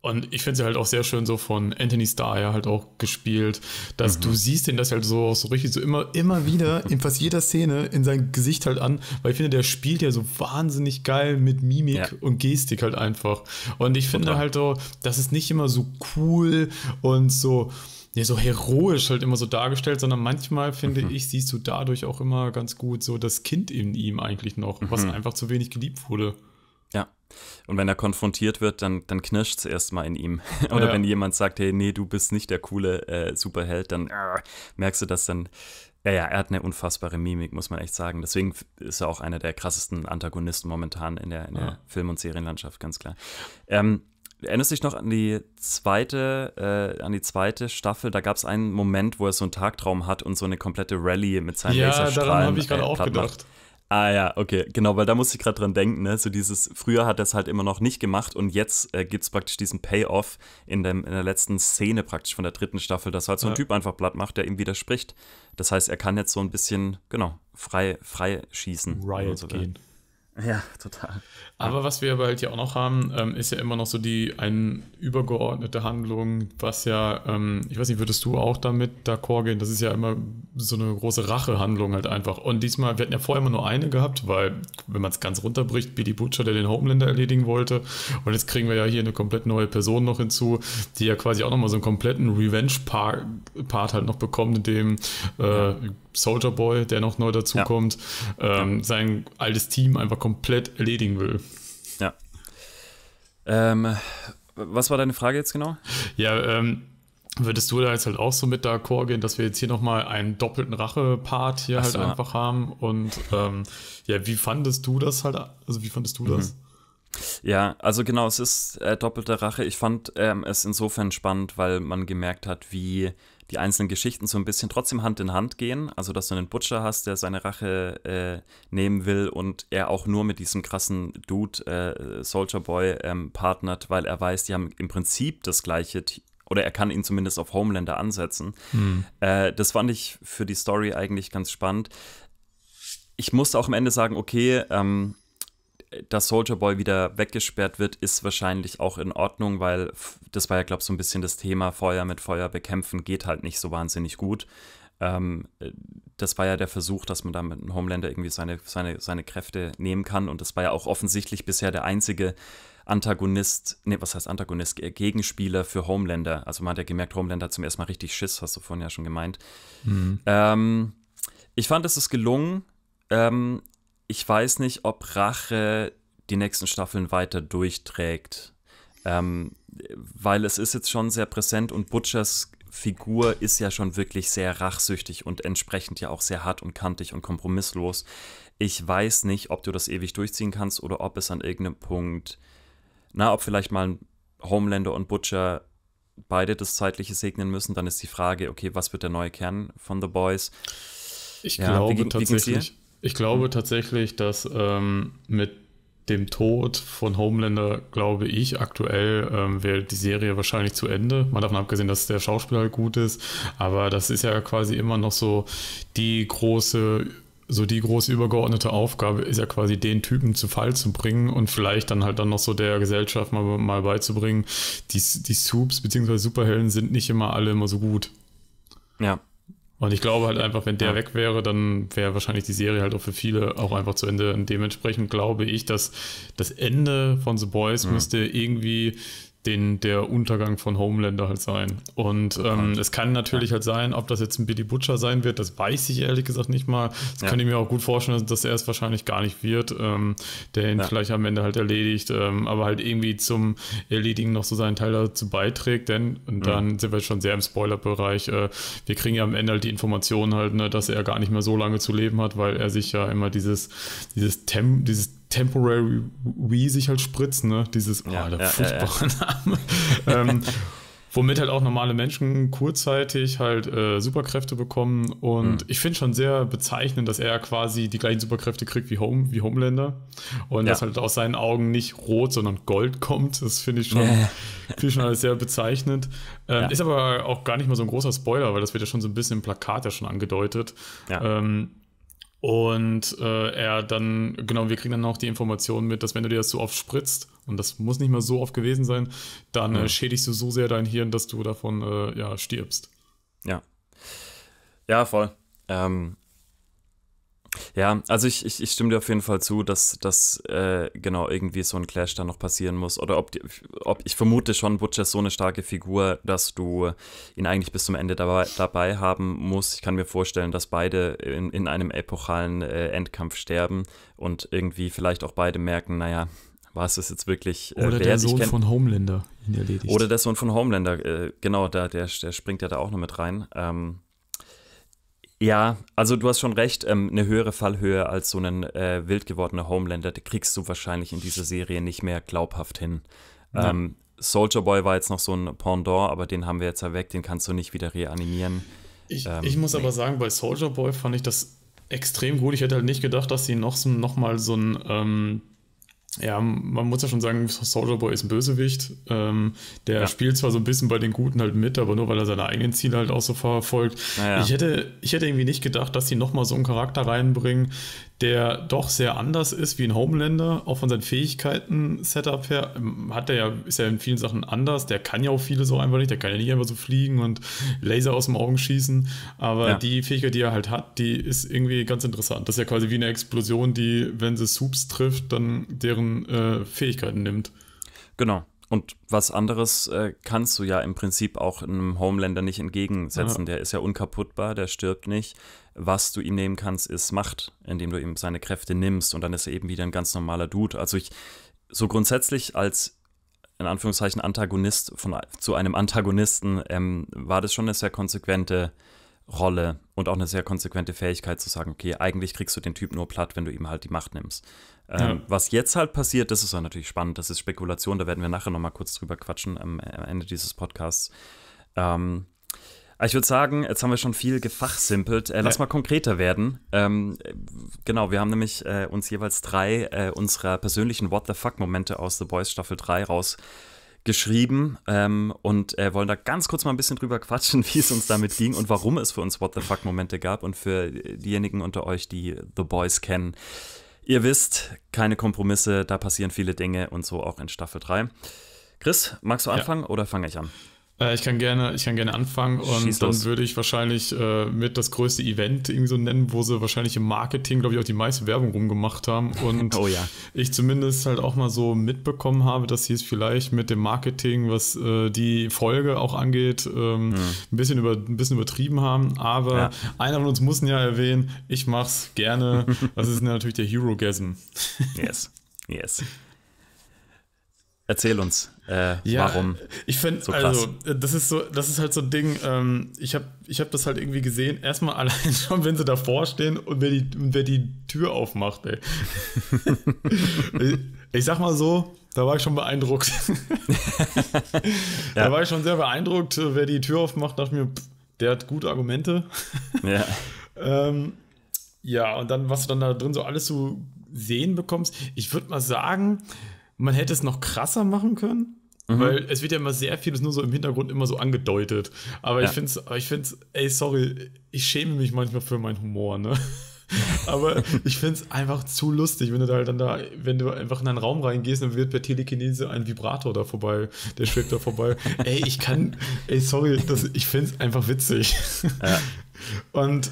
und ich finde sie halt auch sehr schön so von Anthony Starr ja halt auch gespielt, dass mhm. du siehst ihn das halt so, so richtig so immer, immer wieder in fast jeder Szene in sein Gesicht halt an, weil ich finde, der spielt ja so wahnsinnig geil mit Mimik ja. und Gestik halt einfach. Und ich finde Total. halt so, das ist nicht immer so cool und so, ja, so heroisch halt immer so dargestellt, sondern manchmal finde mhm. ich, siehst du dadurch auch immer ganz gut so das Kind in ihm eigentlich noch, mhm. was einfach zu wenig geliebt wurde. Ja. Und wenn er konfrontiert wird, dann, dann knirscht es erstmal in ihm. Oder ja. wenn jemand sagt, hey, nee, du bist nicht der coole äh, Superheld, dann äh, merkst du das dann. Ja, ja, er hat eine unfassbare Mimik, muss man echt sagen. Deswegen ist er auch einer der krassesten Antagonisten momentan in der, in der ja. Film- und Serienlandschaft, ganz klar. Ähm, erinnerst du dich noch an die zweite, äh, an die zweite Staffel? Da gab es einen Moment, wo er so einen Tagtraum hat und so eine komplette Rallye mit seinen ja, Laserstrahlen. Ja, daran habe ich gerade äh, auch gedacht. Ah ja, okay, genau, weil da musste ich gerade dran denken, ne? So dieses, früher hat er es halt immer noch nicht gemacht und jetzt äh, gibt es praktisch diesen Payoff in, dem, in der letzten Szene praktisch von der dritten Staffel, dass halt so ein ja. Typ einfach Blatt macht, der ihm widerspricht. Das heißt, er kann jetzt so ein bisschen, genau, frei, frei schießen. Riot so gehen. Ja, total. Aber was wir aber halt ja auch noch haben, ähm, ist ja immer noch so die eine übergeordnete Handlung, was ja, ähm, ich weiß nicht, würdest du auch damit d'accord gehen? Das ist ja immer so eine große Rachehandlung halt einfach. Und diesmal, wir hatten ja vorher immer nur eine gehabt, weil, wenn man es ganz runterbricht, Billy Butcher, der den Homelander erledigen wollte. Und jetzt kriegen wir ja hier eine komplett neue Person noch hinzu, die ja quasi auch nochmal so einen kompletten Revenge-Part halt noch bekommt, in dem äh, Soldier Boy, der noch neu dazukommt, ja. ähm, sein altes Team einfach komplett erledigen will. Ja. Ähm, was war deine Frage jetzt genau? Ja, ähm, Würdest du da jetzt halt auch so mit d'accord gehen, dass wir jetzt hier nochmal einen doppelten Rache-Part hier Ach halt so. einfach haben? Und ähm, ja, wie fandest du das halt? Also, wie fandest du mhm. das? Ja, also genau, es ist äh, doppelte Rache. Ich fand ähm, es insofern spannend, weil man gemerkt hat, wie die einzelnen Geschichten so ein bisschen trotzdem Hand in Hand gehen. Also, dass du einen Butcher hast, der seine Rache äh, nehmen will und er auch nur mit diesem krassen Dude, äh, Soldier Boy, ähm, partnert, weil er weiß, die haben im Prinzip das gleiche oder er kann ihn zumindest auf Homelander ansetzen. Hm. Äh, das fand ich für die Story eigentlich ganz spannend. Ich musste auch am Ende sagen, okay, ähm, dass Soldier Boy wieder weggesperrt wird, ist wahrscheinlich auch in Ordnung, weil das war ja, glaube ich, so ein bisschen das Thema, Feuer mit Feuer bekämpfen geht halt nicht so wahnsinnig gut. Ähm, äh, das war ja der Versuch, dass man da mit einem Homelander irgendwie seine, seine, seine Kräfte nehmen kann. Und das war ja auch offensichtlich bisher der einzige Antagonist, nee, was heißt Antagonist, äh, Gegenspieler für Homelander. Also man hat ja gemerkt, Homelander hat zum ersten Mal richtig Schiss, hast du vorhin ja schon gemeint. Mhm. Ähm, ich fand, es ist gelungen. Ähm, ich weiß nicht, ob Rache die nächsten Staffeln weiter durchträgt. Ähm, weil es ist jetzt schon sehr präsent und Butchers Figur ist ja schon wirklich sehr rachsüchtig und entsprechend ja auch sehr hart und kantig und kompromisslos. Ich weiß nicht, ob du das ewig durchziehen kannst oder ob es an irgendeinem Punkt, na, ob vielleicht mal Homelander und Butcher beide das Zeitliche segnen müssen. Dann ist die Frage, okay, was wird der neue Kern von The Boys? Ich ja, glaube wie, tatsächlich. Wie ich glaube mhm. tatsächlich, dass ähm, mit dem Tod von Homelander, glaube ich, aktuell ähm, wäre die Serie wahrscheinlich zu Ende. Mal davon abgesehen, dass der Schauspieler halt gut ist, aber das ist ja quasi immer noch so die große so die große übergeordnete Aufgabe ist ja quasi den Typen zu Fall zu bringen und vielleicht dann halt dann noch so der Gesellschaft mal, mal beizubringen, die, die Soups bzw. Superhelden sind nicht immer alle immer so gut. Ja, und ich glaube halt einfach, wenn der weg wäre, dann wäre wahrscheinlich die Serie halt auch für viele auch einfach zu Ende. Und dementsprechend glaube ich, dass das Ende von The Boys mhm. müsste irgendwie den, der Untergang von Homelander halt sein. Und ähm, es kann natürlich ja. halt sein, ob das jetzt ein Billy Butcher sein wird, das weiß ich ehrlich gesagt nicht mal. Das ja. kann ich mir auch gut vorstellen, dass er es wahrscheinlich gar nicht wird, ähm, der ihn ja. vielleicht am Ende halt erledigt, ähm, aber halt irgendwie zum Erledigen noch so seinen Teil dazu beiträgt, denn, und mhm. dann mhm. sind wir schon sehr im Spoiler-Bereich, äh, wir kriegen ja am Ende halt die Informationen halt, ne, dass er gar nicht mehr so lange zu leben hat, weil er sich ja immer dieses, dieses Temp, dieses Temporary Wii sich halt spritzen, ne? Dieses, oh, ja, der ja, furchtbare Name. ähm, womit halt auch normale Menschen kurzzeitig halt äh, Superkräfte bekommen. Und mhm. ich finde schon sehr bezeichnend, dass er quasi die gleichen Superkräfte kriegt wie, Home, wie Homelander. Und ja. dass halt aus seinen Augen nicht rot, sondern gold kommt. Das finde ich schon, find ich schon alles sehr bezeichnend. Ähm, ja. Ist aber auch gar nicht mal so ein großer Spoiler, weil das wird ja schon so ein bisschen im Plakat ja schon angedeutet. Ja. Ähm, und äh, er dann, genau, wir kriegen dann auch die Information mit, dass wenn du dir das so oft spritzt, und das muss nicht mal so oft gewesen sein, dann äh, ja. äh, schädigst du so sehr dein Hirn, dass du davon äh, ja, stirbst. Ja. Ja, voll. Ähm, ja, also ich, ich, ich, stimme dir auf jeden Fall zu, dass, dass äh, genau irgendwie so ein Clash dann noch passieren muss. Oder ob, die, ob ich vermute schon, Butcher ist so eine starke Figur, dass du ihn eigentlich bis zum Ende dabei, dabei haben musst. Ich kann mir vorstellen, dass beide in, in einem epochalen äh, Endkampf sterben und irgendwie vielleicht auch beide merken, naja, was ist jetzt wirklich. Äh, oder der Sohn von Homelander ihn erledigt. Oder der Sohn von Homelander, äh, genau, da, der, der springt ja da auch noch mit rein. Ähm, ja, also du hast schon recht, ähm, eine höhere Fallhöhe als so ein äh, wild gewordener Homelander, die kriegst du wahrscheinlich in dieser Serie nicht mehr glaubhaft hin. Ja. Ähm, Soldier Boy war jetzt noch so ein Pendant, aber den haben wir jetzt ja weg, den kannst du nicht wieder reanimieren. Ich, ähm, ich muss nee. aber sagen, bei Soldier Boy fand ich das extrem gut. Ich hätte halt nicht gedacht, dass sie noch, noch mal so ein ähm, ja, man muss ja schon sagen, Soldier Boy ist ein Bösewicht. Ähm, der ja. spielt zwar so ein bisschen bei den Guten halt mit, aber nur weil er seine eigenen Ziele halt auch so verfolgt. Naja. Ich, hätte, ich hätte irgendwie nicht gedacht, dass sie nochmal so einen Charakter reinbringen, der doch sehr anders ist wie ein Homelander, auch von seinen Fähigkeiten Setup her, ähm, hat er ja, ist ja in vielen Sachen anders, der kann ja auch viele so einfach nicht, der kann ja nicht einfach so fliegen und Laser aus dem Augen schießen, aber ja. die Fähigkeit, die er halt hat, die ist irgendwie ganz interessant. Das ist ja quasi wie eine Explosion, die, wenn sie Soups trifft, dann deren äh, Fähigkeiten nimmt. Genau, und was anderes äh, kannst du ja im Prinzip auch einem Homelander nicht entgegensetzen. Ja. Der ist ja unkaputtbar, der stirbt nicht. Was du ihm nehmen kannst, ist Macht, indem du ihm seine Kräfte nimmst und dann ist er eben wieder ein ganz normaler Dude. Also ich, so grundsätzlich als in Anführungszeichen Antagonist von, zu einem Antagonisten ähm, war das schon eine sehr konsequente Rolle und auch eine sehr konsequente Fähigkeit zu sagen, okay, eigentlich kriegst du den Typ nur platt, wenn du ihm halt die Macht nimmst. Ja. Ähm, was jetzt halt passiert, das ist ja natürlich spannend, das ist Spekulation, da werden wir nachher nochmal kurz drüber quatschen am, am Ende dieses Podcasts. Ähm, ah, ich würde sagen, jetzt haben wir schon viel gefachsimpelt. Äh, lass mal konkreter werden. Ähm, genau, wir haben nämlich äh, uns jeweils drei äh, unserer persönlichen What the Fuck-Momente aus The Boys Staffel 3 rausgeschrieben ähm, und äh, wollen da ganz kurz mal ein bisschen drüber quatschen, wie es uns damit ging und warum es für uns What the Fuck-Momente gab und für diejenigen unter euch, die The Boys kennen. Ihr wisst, keine Kompromisse, da passieren viele Dinge und so auch in Staffel 3. Chris, magst du anfangen ja. oder fange ich an? Äh, ich, kann gerne, ich kann gerne anfangen und dann würde ich wahrscheinlich äh, mit das größte Event irgendwie so nennen, wo sie wahrscheinlich im Marketing, glaube ich, auch die meiste Werbung rumgemacht haben. Und oh, ja. ich zumindest halt auch mal so mitbekommen habe, dass sie es vielleicht mit dem Marketing, was äh, die Folge auch angeht, ähm, mhm. ein, bisschen über, ein bisschen übertrieben haben. Aber ja. einer von uns muss ihn ja erwähnen, ich mache es gerne. das ist natürlich der Hero Gasm. Yes. Yes. Erzähl uns, äh, ja, warum. Ich finde, so also, das ist so, das ist halt so ein Ding, ähm, ich habe ich hab das halt irgendwie gesehen, erstmal allein schon, wenn sie davor stehen und wer die, wer die Tür aufmacht, ey. ich, ich sag mal so, da war ich schon beeindruckt. ja. Da war ich schon sehr beeindruckt, wer die Tür aufmacht, dachte mir, pff, der hat gute Argumente. Ja. ähm, ja, und dann, was du dann da drin so alles so sehen bekommst, ich würde mal sagen, man hätte es noch krasser machen können. Mhm. Weil es wird ja immer sehr vieles nur so im Hintergrund immer so angedeutet. Aber ja. ich finde es, ich find's, ey, sorry, ich schäme mich manchmal für meinen Humor, ne? Aber ich finde es einfach zu lustig, wenn du da halt dann da, wenn du einfach in einen Raum reingehst, dann wird per Telekinese ein Vibrator da vorbei, der schwebt da vorbei. ey, ich kann, ey, sorry, das, ich finde es einfach witzig. Ja. Und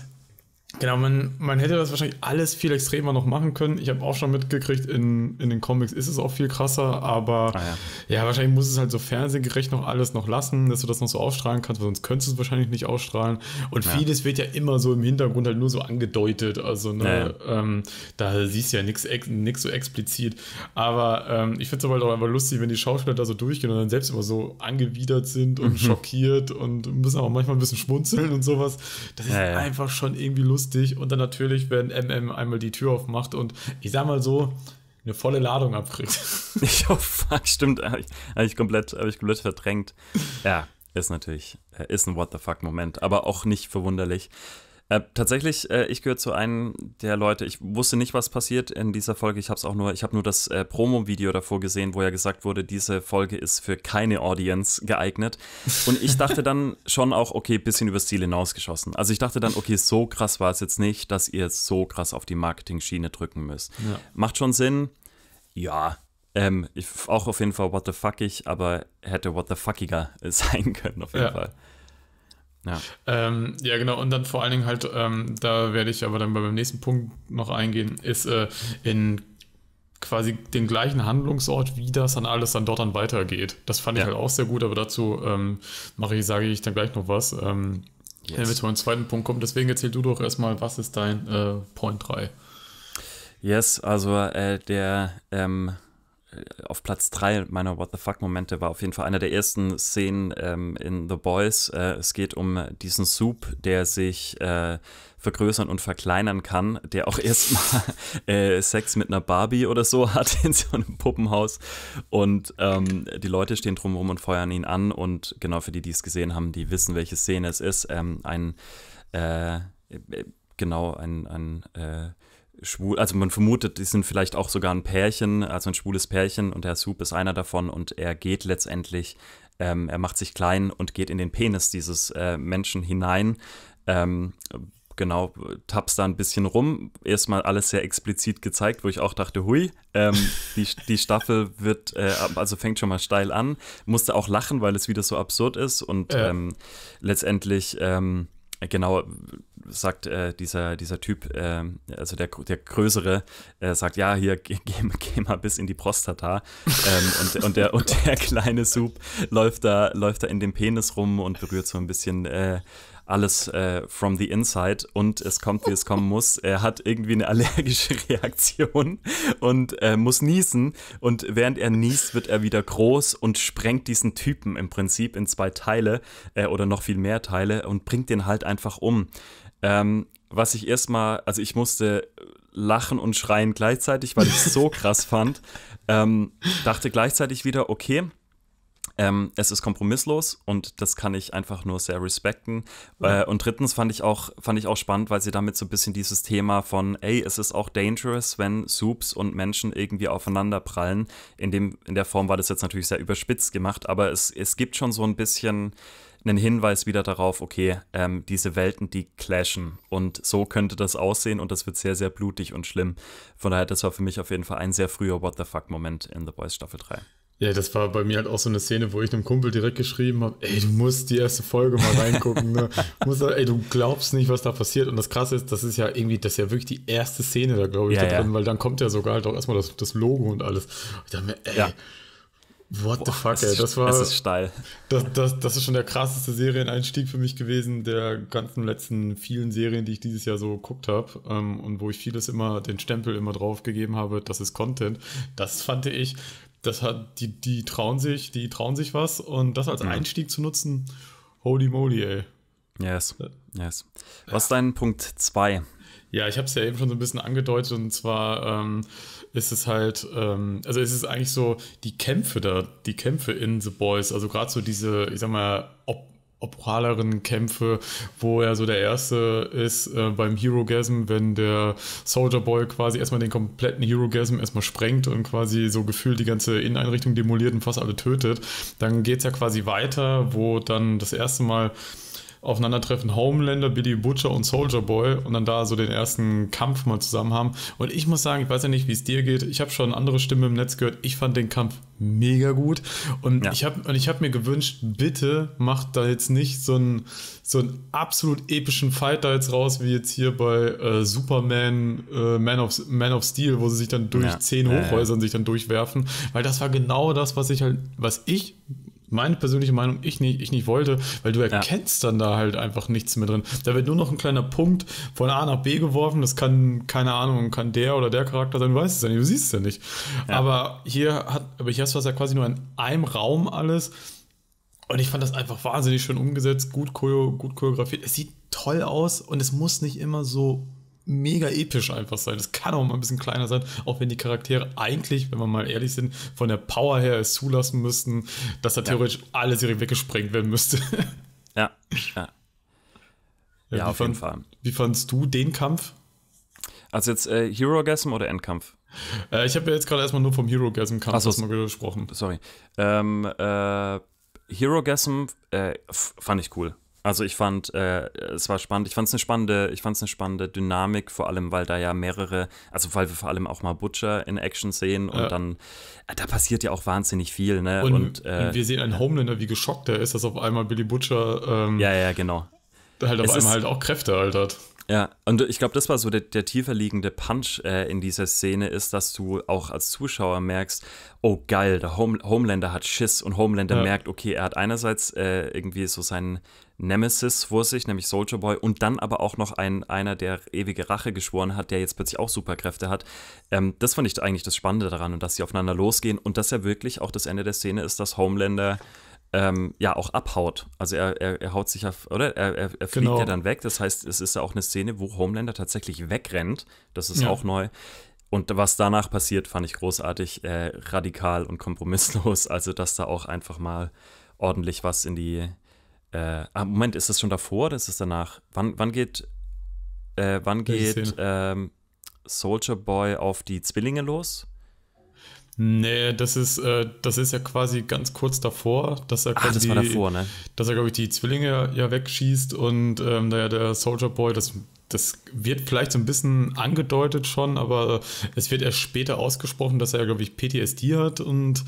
Genau, man, man hätte das wahrscheinlich alles viel extremer noch machen können. Ich habe auch schon mitgekriegt, in, in den Comics ist es auch viel krasser, aber ah, ja. ja. wahrscheinlich muss es halt so fernsehgerecht noch alles noch lassen, dass du das noch so ausstrahlen kannst, weil sonst könntest du es wahrscheinlich nicht ausstrahlen. Und ja. vieles wird ja immer so im Hintergrund halt nur so angedeutet. Also ne, ja. ähm, da siehst du ja nichts so explizit. Aber ähm, ich finde es aber auch einfach lustig, wenn die Schauspieler da so durchgehen und dann selbst immer so angewidert sind und mhm. schockiert und müssen auch manchmal ein bisschen schmunzeln und sowas. Das ist einfach schon irgendwie lustig lustig. Und dann natürlich, wenn MM einmal die Tür aufmacht und ich sag mal so, eine volle Ladung abkriegt. Ich oh fuck, stimmt. Habe ich, hab ich, komplett, hab ich komplett verdrängt. Ja, ist natürlich, äh, ist ein What the fuck-Moment, aber auch nicht verwunderlich. Äh, tatsächlich, äh, ich gehöre zu einem der Leute, ich wusste nicht, was passiert in dieser Folge. Ich habe es auch nur, ich habe nur das äh, Promo-Video davor gesehen, wo ja gesagt wurde, diese Folge ist für keine Audience geeignet. Und ich dachte dann schon auch, okay, bisschen übers Ziel hinausgeschossen. Also ich dachte dann, okay, so krass war es jetzt nicht, dass ihr so krass auf die Marketing-Schiene drücken müsst. Ja. Macht schon Sinn. Ja, ähm, ich, auch auf jeden Fall what the fuck ich, aber hätte what the fuckiger sein können, auf jeden ja. Fall. Ja. Ähm, ja, genau. Und dann vor allen Dingen halt, ähm, da werde ich aber dann beim nächsten Punkt noch eingehen, ist äh, in quasi den gleichen Handlungsort, wie das dann alles dann dort dann weitergeht. Das fand ja. ich halt auch sehr gut, aber dazu ähm, mache ich, sage ich dann gleich noch was. Ähm, yes. Wenn wir zu meinem zweiten Punkt kommen. Deswegen erzähl du doch erstmal, was ist dein äh, Point 3? Yes, also äh, der ähm, äh, auf Platz 3 meiner What the Fuck-Momente war auf jeden Fall einer der ersten Szenen ähm, in The Boys. Äh, es geht um diesen Soup, der sich äh, vergrößern und verkleinern kann, der auch erstmal äh, Sex mit einer Barbie oder so hat in so einem Puppenhaus. Und ähm, die Leute stehen drumherum und feuern ihn an. Und genau für die, die es gesehen haben, die wissen, welche Szene es ist. Ähm, ein, äh, äh, genau, ein, ein schwul, also man vermutet, die sind vielleicht auch sogar ein Pärchen, also ein schwules Pärchen und Herr Soup ist einer davon und er geht letztendlich, ähm, er macht sich klein und geht in den Penis dieses äh, Menschen hinein. Ähm, genau, tappst da ein bisschen rum. Erstmal alles sehr explizit gezeigt, wo ich auch dachte, hui, ähm, die, die Staffel wird, äh, also fängt schon mal steil an. Musste auch lachen, weil es wieder so absurd ist und ja. Ähm, letztendlich, ähm, genau, sagt äh, dieser, dieser Typ, äh, also der, der Größere, äh, sagt, ja, hier, geh, geh, geh, mal bis in die Prostata. ähm, und, und, der, und der kleine Sub läuft da, läuft da in dem Penis rum und berührt so ein bisschen äh, alles äh, from the inside und es kommt, wie es kommen muss. Er hat irgendwie eine allergische Reaktion und äh, muss niesen. Und während er niest, wird er wieder groß und sprengt diesen Typen im Prinzip in zwei Teile äh, oder noch viel mehr Teile und bringt den halt einfach um. Ähm, was ich erstmal, also ich musste lachen und schreien gleichzeitig, weil ich es so krass fand. Ähm, dachte gleichzeitig wieder, okay, ähm, es ist kompromisslos und das kann ich einfach nur sehr respekten. Ja. Äh, und drittens fand ich, auch, fand ich auch spannend, weil sie damit so ein bisschen dieses Thema von, ey, es ist auch dangerous, wenn Soups und Menschen irgendwie aufeinander prallen. In, dem, in der Form war das jetzt natürlich sehr überspitzt gemacht, aber es, es gibt schon so ein bisschen einen Hinweis wieder darauf, okay, ähm, diese Welten, die clashen. Und so könnte das aussehen und das wird sehr, sehr blutig und schlimm. Von daher, das war für mich auf jeden Fall ein sehr früher What the fuck-Moment in The Boys Staffel 3. Ja, das war bei mir halt auch so eine Szene, wo ich einem Kumpel direkt geschrieben habe, ey, du musst die erste Folge mal reingucken. Ne? musst, ey, du glaubst nicht, was da passiert. Und das Krasse ist, das ist ja irgendwie, das ist ja wirklich die erste Szene da, glaube ich, ja, da drin, ja. weil dann kommt ja sogar halt auch erstmal das, das Logo und alles. Ich dachte mir, ey, ja What Boah, the fuck, ey, das war. Es ist steil. Das, das, das ist schon der krasseste Serieneinstieg für mich gewesen, der ganzen letzten vielen Serien, die ich dieses Jahr so geguckt habe ähm, und wo ich vieles immer, den Stempel immer drauf gegeben habe, das ist Content. Das fand ich, das hat, die, die trauen sich, die trauen sich was und das als mhm. Einstieg zu nutzen, holy moly, ey. Yes. Äh. Yes. Was ist dein Punkt 2? Ja, ich habe es ja eben schon so ein bisschen angedeutet und zwar ähm, ist es halt, ähm, also ist es eigentlich so die Kämpfe da, die Kämpfe in The Boys, also gerade so diese, ich sag mal, ob opraleren Kämpfe, wo er so der Erste ist äh, beim Gasm, wenn der Soldier Boy quasi erstmal den kompletten Hero Gasm erstmal sprengt und quasi so gefühlt die ganze Inneneinrichtung demoliert und fast alle tötet. Dann geht es ja quasi weiter, wo dann das erste Mal aufeinandertreffen Homelander, Billy Butcher und Soldier Boy und dann da so den ersten Kampf mal zusammen haben. Und ich muss sagen, ich weiß ja nicht, wie es dir geht. Ich habe schon andere Stimmen im Netz gehört. Ich fand den Kampf mega gut. Und ja. ich habe hab mir gewünscht, bitte macht da jetzt nicht so einen, so absolut epischen Fight da jetzt raus, wie jetzt hier bei äh, Superman, äh, Man, of, Man of Steel, wo sie sich dann durch ja. zehn Hochhäusern äh. sich dann durchwerfen. Weil das war genau das, was ich halt, was ich meine persönliche Meinung, ich nicht, ich nicht wollte, weil du erkennst ja. dann da halt einfach nichts mehr drin. Da wird nur noch ein kleiner Punkt von A nach B geworfen, das kann, keine Ahnung, kann der oder der Charakter sein, du weißt es ja nicht, du siehst es ja nicht. Ja. Aber hier hat, aber hier hast du ja quasi nur in einem Raum alles. Und ich fand das einfach wahnsinnig schön umgesetzt, gut, choreo, gut choreografiert. Es sieht toll aus und es muss nicht immer so mega episch einfach sein. Das kann auch mal ein bisschen kleiner sein, auch wenn die Charaktere eigentlich, wenn wir mal ehrlich sind, von der Power her es zulassen müssten, dass da theoretisch alles ihre weggesprengt werden müsste. Ja, ja. Ja, ja auf fand, jeden Fall. Wie fandst du den Kampf? Also jetzt äh, Hero-Gasm oder Endkampf? Äh, ich habe ja jetzt gerade erstmal nur vom Hero-Gasm-Kampf so, erstmal gesprochen. Sorry. Ähm, äh, Hero-Gasm äh, fand ich cool. Also ich fand, äh, es war spannend. Ich fand es eine spannende, ich fand es eine spannende Dynamik, vor allem, weil da ja mehrere, also weil wir vor allem auch mal Butcher in Action sehen und ja. dann, äh, da passiert ja auch wahnsinnig viel, ne? Und, und, äh, wir sehen einen Homelander, wie geschockt er ist, dass auf einmal Billy Butcher. Ähm, ja, ja, genau. Halt auf es einmal ist, halt auch Kräfte halt hat. Ja, und ich glaube, das war so der, der tiefer liegende Punch äh, in dieser Szene, ist, dass du auch als Zuschauer merkst, oh geil, der Home Homelander hat Schiss und Homelander ja. merkt, okay, er hat einerseits äh, irgendwie so seinen Nemesis vor sich, nämlich Soldier Boy, und dann aber auch noch ein, einer, der ewige Rache geschworen hat, der jetzt plötzlich auch Superkräfte hat. Ähm, das fand ich eigentlich das Spannende daran und dass sie aufeinander losgehen und dass ja wirklich auch das Ende der Szene ist, dass Homelander ähm, ja auch abhaut. Also er, er, er haut sich ja, oder? Er, er, er fliegt genau. ja dann weg. Das heißt, es ist ja auch eine Szene, wo Homelander tatsächlich wegrennt. Das ist ja. auch neu. Und was danach passiert, fand ich großartig äh, radikal und kompromisslos. Also, dass da auch einfach mal ordentlich was in die. Äh, ah, Moment, ist das schon davor oder ist es danach? Wann, wann geht. Äh, wann geht ähm, Soldier Boy auf die Zwillinge los? Nee, das ist, äh, das ist ja quasi ganz kurz davor, dass er quasi Ach, das die, davor, ne? Dass er, glaube ich, die Zwillinge ja wegschießt und ähm, da ja der Soldier Boy, das das wird vielleicht so ein bisschen angedeutet schon, aber äh, es wird erst später ausgesprochen, dass er, glaube ich, PTSD hat und,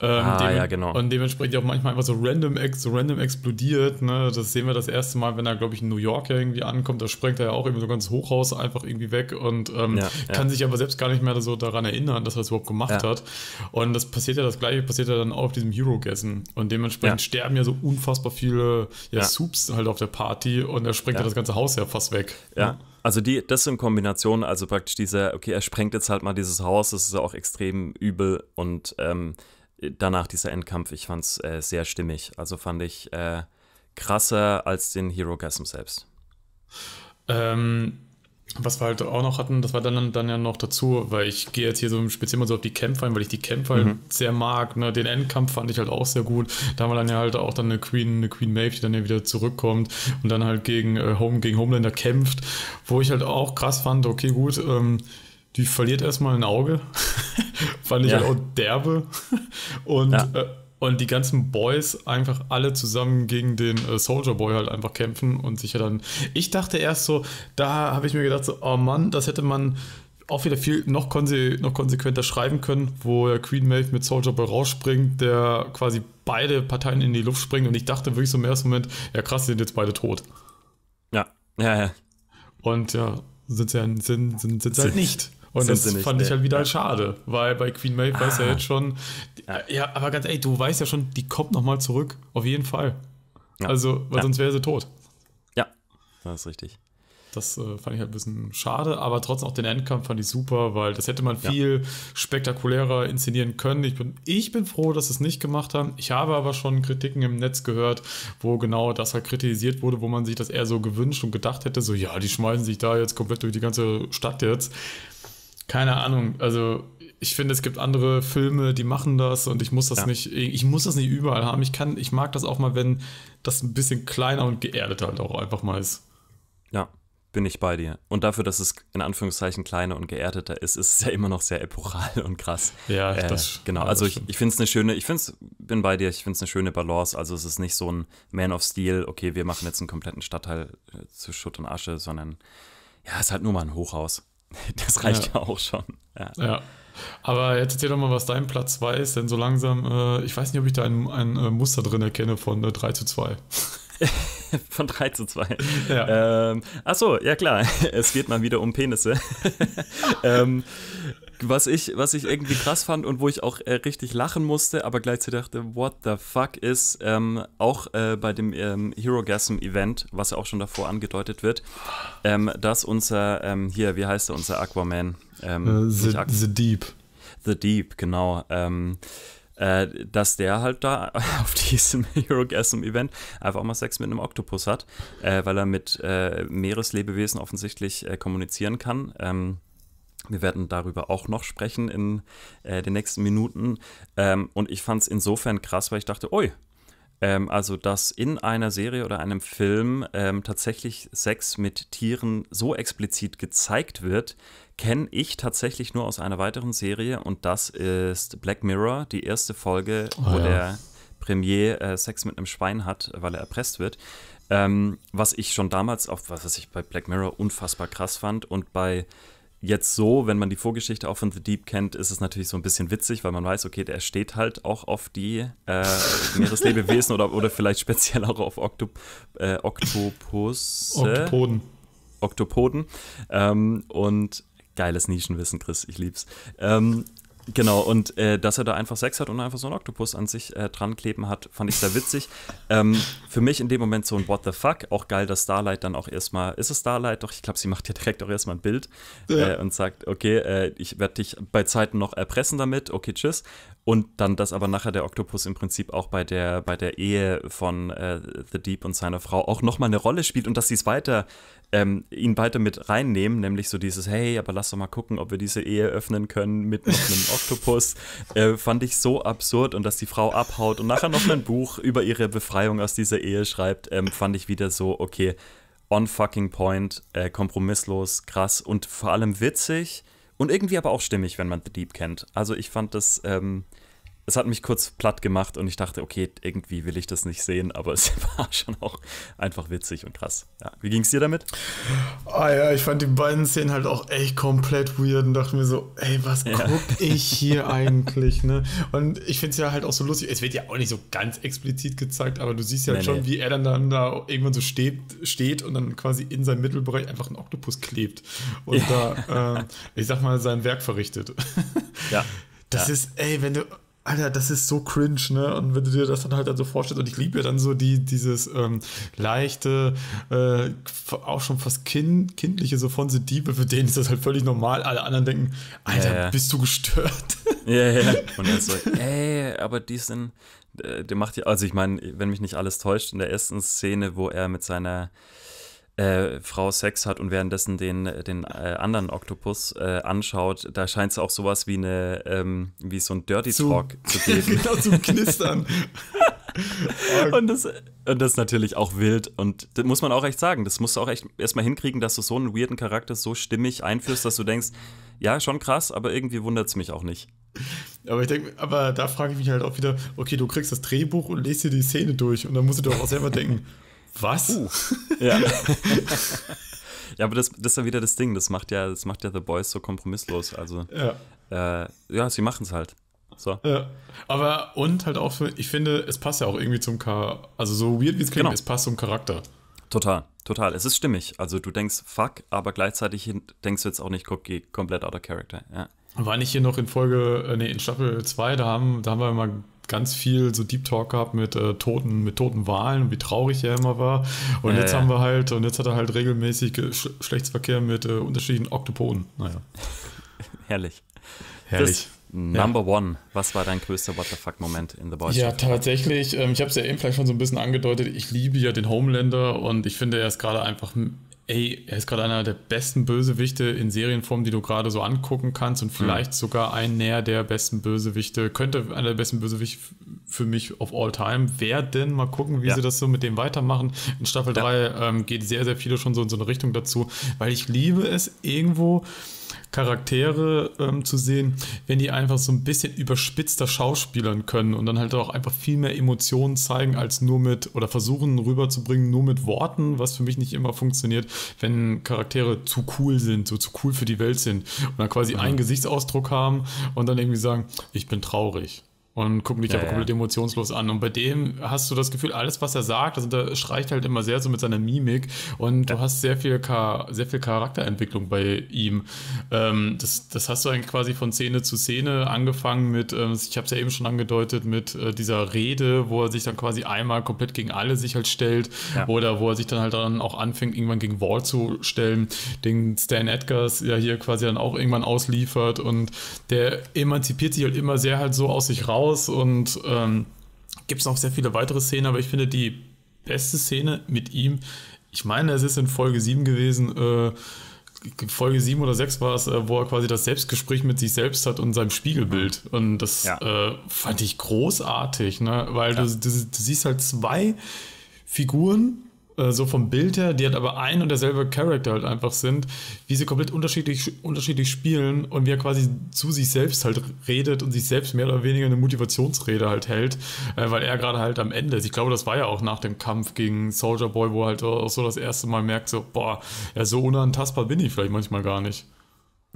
ähm, ah, ja, genau. und dementsprechend auch manchmal einfach so random, so random explodiert. Ne? Das sehen wir das erste Mal, wenn er, glaube ich, in New York irgendwie ankommt. Da sprengt er ja auch irgendwie so ganz Hochhaus einfach irgendwie weg und ähm, ja, kann sich aber selbst gar nicht mehr so daran erinnern, dass er es das überhaupt gemacht hat. Und das passiert ja, das gleiche passiert ja dann auch auf diesem Hero-Gessen. Und dementsprechend sterben ja so unfassbar viele ja, Soups halt auf der Party und er sprengt ja das ganze Haus ja fast weg. Ja. Also die, das in Kombination, also praktisch dieser, okay, er sprengt jetzt halt mal dieses Haus, das ist ja auch extrem übel und ähm, danach dieser Endkampf, ich fand es äh, sehr stimmig. Also fand ich äh, krasser als den Hero Gasm selbst. Ähm, was wir halt auch noch hatten, das war dann, dann ja noch dazu, weil ich gehe jetzt hier so speziell mal so auf die Kämpfe ein, weil ich die Kämpfe halt mhm. halt sehr mag. Ne? Den Endkampf fand ich halt auch sehr gut. Da haben wir dann ja halt auch dann eine Queen, eine Queen Maeve, die dann ja wieder zurückkommt und dann halt gegen, äh, Home, gegen Homelander kämpft, wo ich halt auch krass fand, okay, gut, ähm, die verliert erstmal ein Auge. fand ich ja. halt auch derbe. Und ja. äh, und die ganzen Boys einfach alle zusammen gegen den äh, Soldier Boy halt einfach kämpfen und sich ja dann. Ich dachte erst so, da habe ich mir gedacht, so, oh Mann, das hätte man auch wieder viel noch, konse noch konsequenter schreiben können, wo der Queen Maeve mit Soldier Boy rausspringt, der quasi beide Parteien in die Luft springt. Und ich dachte wirklich so im ersten Moment, ja krass, die sind jetzt beide tot. Ja, ja, ja. Und ja, sind sie, sind, sind, sind sie halt nicht. Und das nicht, fand nee. ich halt wieder ja. schade, weil bei Queen Maeve ah. weiß er ah. jetzt schon, ja, aber ganz ehrlich, du weißt ja schon, die kommt nochmal zurück, auf jeden Fall. Ja. Also, weil ja. sonst wäre sie tot. Ja, das ist richtig. Das äh, fand ich halt ein bisschen schade, aber trotzdem auch den Endkampf fand ich super, weil das hätte man viel ja. spektakulärer inszenieren können. Ich bin, ich bin froh, dass sie es nicht gemacht haben. Ich habe aber schon Kritiken im Netz gehört, wo genau das halt kritisiert wurde, wo man sich das eher so gewünscht und gedacht hätte, so ja, die schmeißen sich da jetzt komplett durch die ganze Stadt jetzt. Keine Ahnung. Also ich finde, es gibt andere Filme, die machen das und ich muss das ja. nicht, ich muss das nicht überall haben. Ich kann, ich mag das auch mal, wenn das ein bisschen kleiner und geerdeter halt auch einfach mal ist. Ja, bin ich bei dir. Und dafür, dass es in Anführungszeichen kleiner und geerdeter ist, ist es ja immer noch sehr epochal und krass. Ja, äh, das Genau, also das ich, ich finde es eine schöne, ich finde es, bin bei dir, ich finde es eine schöne Balance. Also es ist nicht so ein Man of Steel, okay, wir machen jetzt einen kompletten Stadtteil äh, zu Schutt und Asche, sondern ja, es ist halt nur mal ein Hochhaus. Das reicht ja, ja auch schon. Ja. ja. Aber jetzt erzähl doch mal, was dein Platz 2 ist, denn so langsam, äh, ich weiß nicht, ob ich da ein, ein äh, Muster drin erkenne von äh, 3 zu 2. Von 3 zu 2. Ja. Ähm, achso, ja klar, es geht mal wieder um Penisse. ähm, was, ich, was ich irgendwie krass fand und wo ich auch äh, richtig lachen musste, aber gleichzeitig dachte, what the fuck ist, ähm, auch äh, bei dem ähm, Herogasm-Event, was ja auch schon davor angedeutet wird, ähm, dass unser, ähm, hier, wie heißt er, unser Aquaman? Ähm, äh, the, the Deep. The Deep, genau. Ähm, äh, dass der halt da auf diesem Eurogasm-Event einfach auch mal Sex mit einem Oktopus hat, äh, weil er mit äh, Meereslebewesen offensichtlich äh, kommunizieren kann. Ähm, wir werden darüber auch noch sprechen in äh, den nächsten Minuten. Ähm, und ich fand es insofern krass, weil ich dachte, oi, ähm, also, dass in einer Serie oder einem Film ähm, tatsächlich Sex mit Tieren so explizit gezeigt wird, kenne ich tatsächlich nur aus einer weiteren Serie und das ist Black Mirror, die erste Folge, oh, wo ja. der Premier äh, Sex mit einem Schwein hat, weil er erpresst wird. Ähm, was ich schon damals auf, was ich bei Black Mirror unfassbar krass fand und bei jetzt so, wenn man die Vorgeschichte auch von The Deep kennt, ist es natürlich so ein bisschen witzig, weil man weiß, okay, der steht halt auch auf die äh, Meereslebewesen oder, oder vielleicht speziell auch auf Oktop äh, Oktopus. Äh? Oktopoden. Oktopoden. Ähm, und geiles Nischenwissen, Chris, ich lieb's. Ähm, Genau, und äh, dass er da einfach Sex hat und einfach so einen Oktopus an sich äh, dran kleben hat, fand ich sehr witzig. ähm, für mich in dem Moment so ein What the fuck. Auch geil, dass Starlight dann auch erstmal, ist es Starlight? Doch, ich glaube, sie macht ja direkt auch erstmal ein Bild ja. äh, und sagt, okay, äh, ich werde dich bei Zeiten noch erpressen damit, okay, tschüss. Und dann, dass aber nachher der Oktopus im Prinzip auch bei der, bei der Ehe von äh, The Deep und seiner Frau auch nochmal eine Rolle spielt und dass sie es weiter, ähm, ihn weiter mit reinnehmen, nämlich so dieses, hey, aber lass doch mal gucken, ob wir diese Ehe öffnen können mit noch einem Oktopus, äh, fand ich so absurd und dass die Frau abhaut und nachher noch ein Buch über ihre Befreiung aus dieser Ehe schreibt, ähm, fand ich wieder so, okay, on fucking point, äh, kompromisslos, krass und vor allem witzig und irgendwie aber auch stimmig, wenn man The Deep kennt. Also ich fand das ähm, es hat mich kurz platt gemacht und ich dachte, okay, irgendwie will ich das nicht sehen, aber es war schon auch einfach witzig und krass. Ja. Wie ging es dir damit? Ah ja, ich fand die beiden Szenen halt auch echt komplett weird und dachte mir so, ey, was ja. guck ich hier eigentlich, ne? Und ich finde es ja halt auch so lustig, es wird ja auch nicht so ganz explizit gezeigt, aber du siehst ja nee, schon, nee. wie er dann, dann da irgendwann so steht, steht und dann quasi in seinem Mittelbereich einfach ein Oktopus klebt und ja. da, äh, ich sag mal, sein Werk verrichtet. Ja. Das ja. ist, ey, wenn du Alter, das ist so cringe, ne? Und wenn du dir das dann halt dann so vorstellst, und ich liebe ja dann so die, dieses ähm, leichte, äh, auch schon fast kind, kindliche, so von The Diebe, für den ist das halt völlig normal. Alle anderen denken, Alter, ja, ja. bist du gestört? Ja, ja. Und er ist so, ey, aber die sind, äh, der macht ja, also ich meine, wenn mich nicht alles täuscht, in der ersten Szene, wo er mit seiner äh, Frau Sex hat und währenddessen den, äh, den äh, anderen Oktopus äh, anschaut, da scheint es auch sowas wie eine, ähm, wie so ein Dirty zum, Talk zu geben. genau, zum Knistern. und, das, und das ist natürlich auch wild. Und das muss man auch echt sagen. Das musst du auch echt erstmal hinkriegen, dass du so einen weirden Charakter so stimmig einführst, dass du denkst, ja, schon krass, aber irgendwie wundert es mich auch nicht. Aber ich denke, aber da frage ich mich halt auch wieder, okay, du kriegst das Drehbuch und lest dir die Szene durch und dann musst du doch auch selber denken, was? Uh. Ja. ja, aber das, das ist ja wieder das Ding. Das macht ja, das macht ja The Boys so kompromisslos. Also, ja, äh, ja sie machen es halt. So. Ja. Aber und halt auch, für, ich finde, es passt ja auch irgendwie zum Charakter. Also so weird wie es klingt, genau. es passt zum Charakter. Total, total. Es ist stimmig. Also du denkst fuck, aber gleichzeitig denkst du jetzt auch nicht guck, geh komplett out of character. Ja. War nicht hier noch in Folge, äh, nee, in Staffel 2, da haben, da haben wir mal ganz viel so Deep Talk gehabt mit äh, toten, mit toten Wahlen und wie traurig er immer war. Und ja, jetzt ja. haben wir halt, und jetzt hat er halt regelmäßig äh, Sch Schlechtsverkehr mit äh, unterschiedlichen Oktopoden. Naja. Herrlich. Herrlich. Das Number ja. One, was war dein größter What the fuck Moment in The Boys? Ja, tatsächlich, ähm, ich habe es ja eben vielleicht schon so ein bisschen angedeutet, ich liebe ja den Homelander und ich finde, er ist gerade einfach ey, er ist gerade einer der besten Bösewichte in Serienform, die du gerade so angucken kannst und hm. vielleicht mhm. sogar ein näher der besten Bösewichte, könnte einer der besten Bösewichte für mich of all time werden. Mal gucken, wie ja. sie das so mit dem weitermachen. In Staffel ja. 3 ähm, geht sehr, sehr viele schon so in so eine Richtung dazu, weil ich liebe es irgendwo, Charaktere ähm, zu sehen, wenn die einfach so ein bisschen überspitzter schauspielern können und dann halt auch einfach viel mehr Emotionen zeigen, als nur mit oder versuchen rüberzubringen, nur mit Worten, was für mich nicht immer funktioniert, wenn Charaktere zu cool sind, so zu cool für die Welt sind und dann quasi ja. einen Gesichtsausdruck haben und dann irgendwie sagen, ich bin traurig und gucken dich ja, aber komplett ja. emotionslos an. Und bei dem hast du das Gefühl, alles, was er sagt, also das unterstreicht halt immer sehr so mit seiner Mimik und ja. du hast sehr viel, sehr viel Charakterentwicklung bei ihm. Ähm, das, das hast du eigentlich quasi von Szene zu Szene angefangen mit, ähm, ich habe es ja eben schon angedeutet, mit äh, dieser Rede, wo er sich dann quasi einmal komplett gegen alle sich halt stellt ja. oder wo er sich dann halt dann auch anfängt, irgendwann gegen Wall zu stellen, den Stan Edgars ja hier quasi dann auch irgendwann ausliefert und der emanzipiert sich halt immer sehr halt so aus sich raus raus und ähm, gibt es noch sehr viele weitere Szenen, aber ich finde die beste Szene mit ihm, ich meine, es ist in Folge 7 gewesen, äh, Folge 7 oder 6 war es, äh, wo er quasi das Selbstgespräch mit sich selbst hat und seinem Spiegelbild. Und das ja. äh, fand ich großartig, ne? weil ja. du, du, du siehst halt zwei Figuren, äh, so vom Bild her, die halt aber ein und derselbe Charakter halt einfach sind, wie sie komplett unterschiedlich, unterschiedlich spielen und wie er quasi zu sich selbst halt redet und sich selbst mehr oder weniger eine Motivationsrede halt hält, äh, weil er gerade halt am Ende ist. Ich glaube, das war ja auch nach dem Kampf gegen Soldier Boy, wo er halt auch so das erste Mal merkt, so, boah, ja, so unantastbar bin ich vielleicht manchmal gar nicht.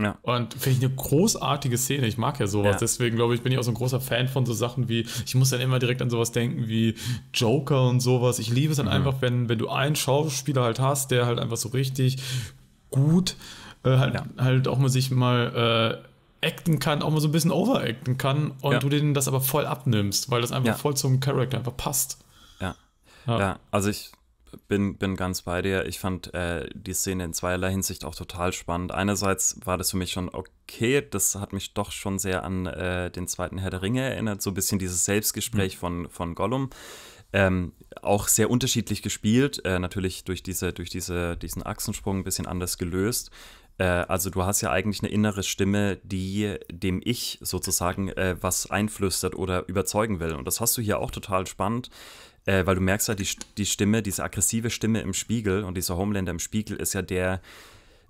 Ja. Und finde ich eine großartige Szene. Ich mag ja sowas. Ja. Deswegen glaube ich, bin ich auch so ein großer Fan von so Sachen wie, ich muss dann immer direkt an sowas denken wie Joker und sowas. Ich liebe es dann mhm. einfach, wenn, wenn du einen Schauspieler halt hast, der halt einfach so richtig gut äh, halt, ja. halt auch mal sich mal äh, acten kann, auch mal so ein bisschen overacten kann und du denen das aber voll abnimmst, weil das einfach voll zum Charakter einfach passt. Ja. ja. Also ich bin, bin ganz bei dir. Ich fand äh, die Szene in zweierlei Hinsicht auch total spannend. Einerseits war das für mich schon okay, das hat mich doch schon sehr an äh, den zweiten Herr der Ringe erinnert, so ein bisschen dieses Selbstgespräch mhm. von, von Gollum. Ähm, auch sehr unterschiedlich gespielt, äh, natürlich durch, diese, durch diese, diesen Achsensprung ein bisschen anders gelöst. Äh, also du hast ja eigentlich eine innere Stimme, die dem Ich sozusagen äh, was einflüstert oder überzeugen will. Und das hast du hier auch total spannend äh, weil du merkst ja, die, die Stimme, diese aggressive Stimme im Spiegel und dieser Homelander im Spiegel ist ja der,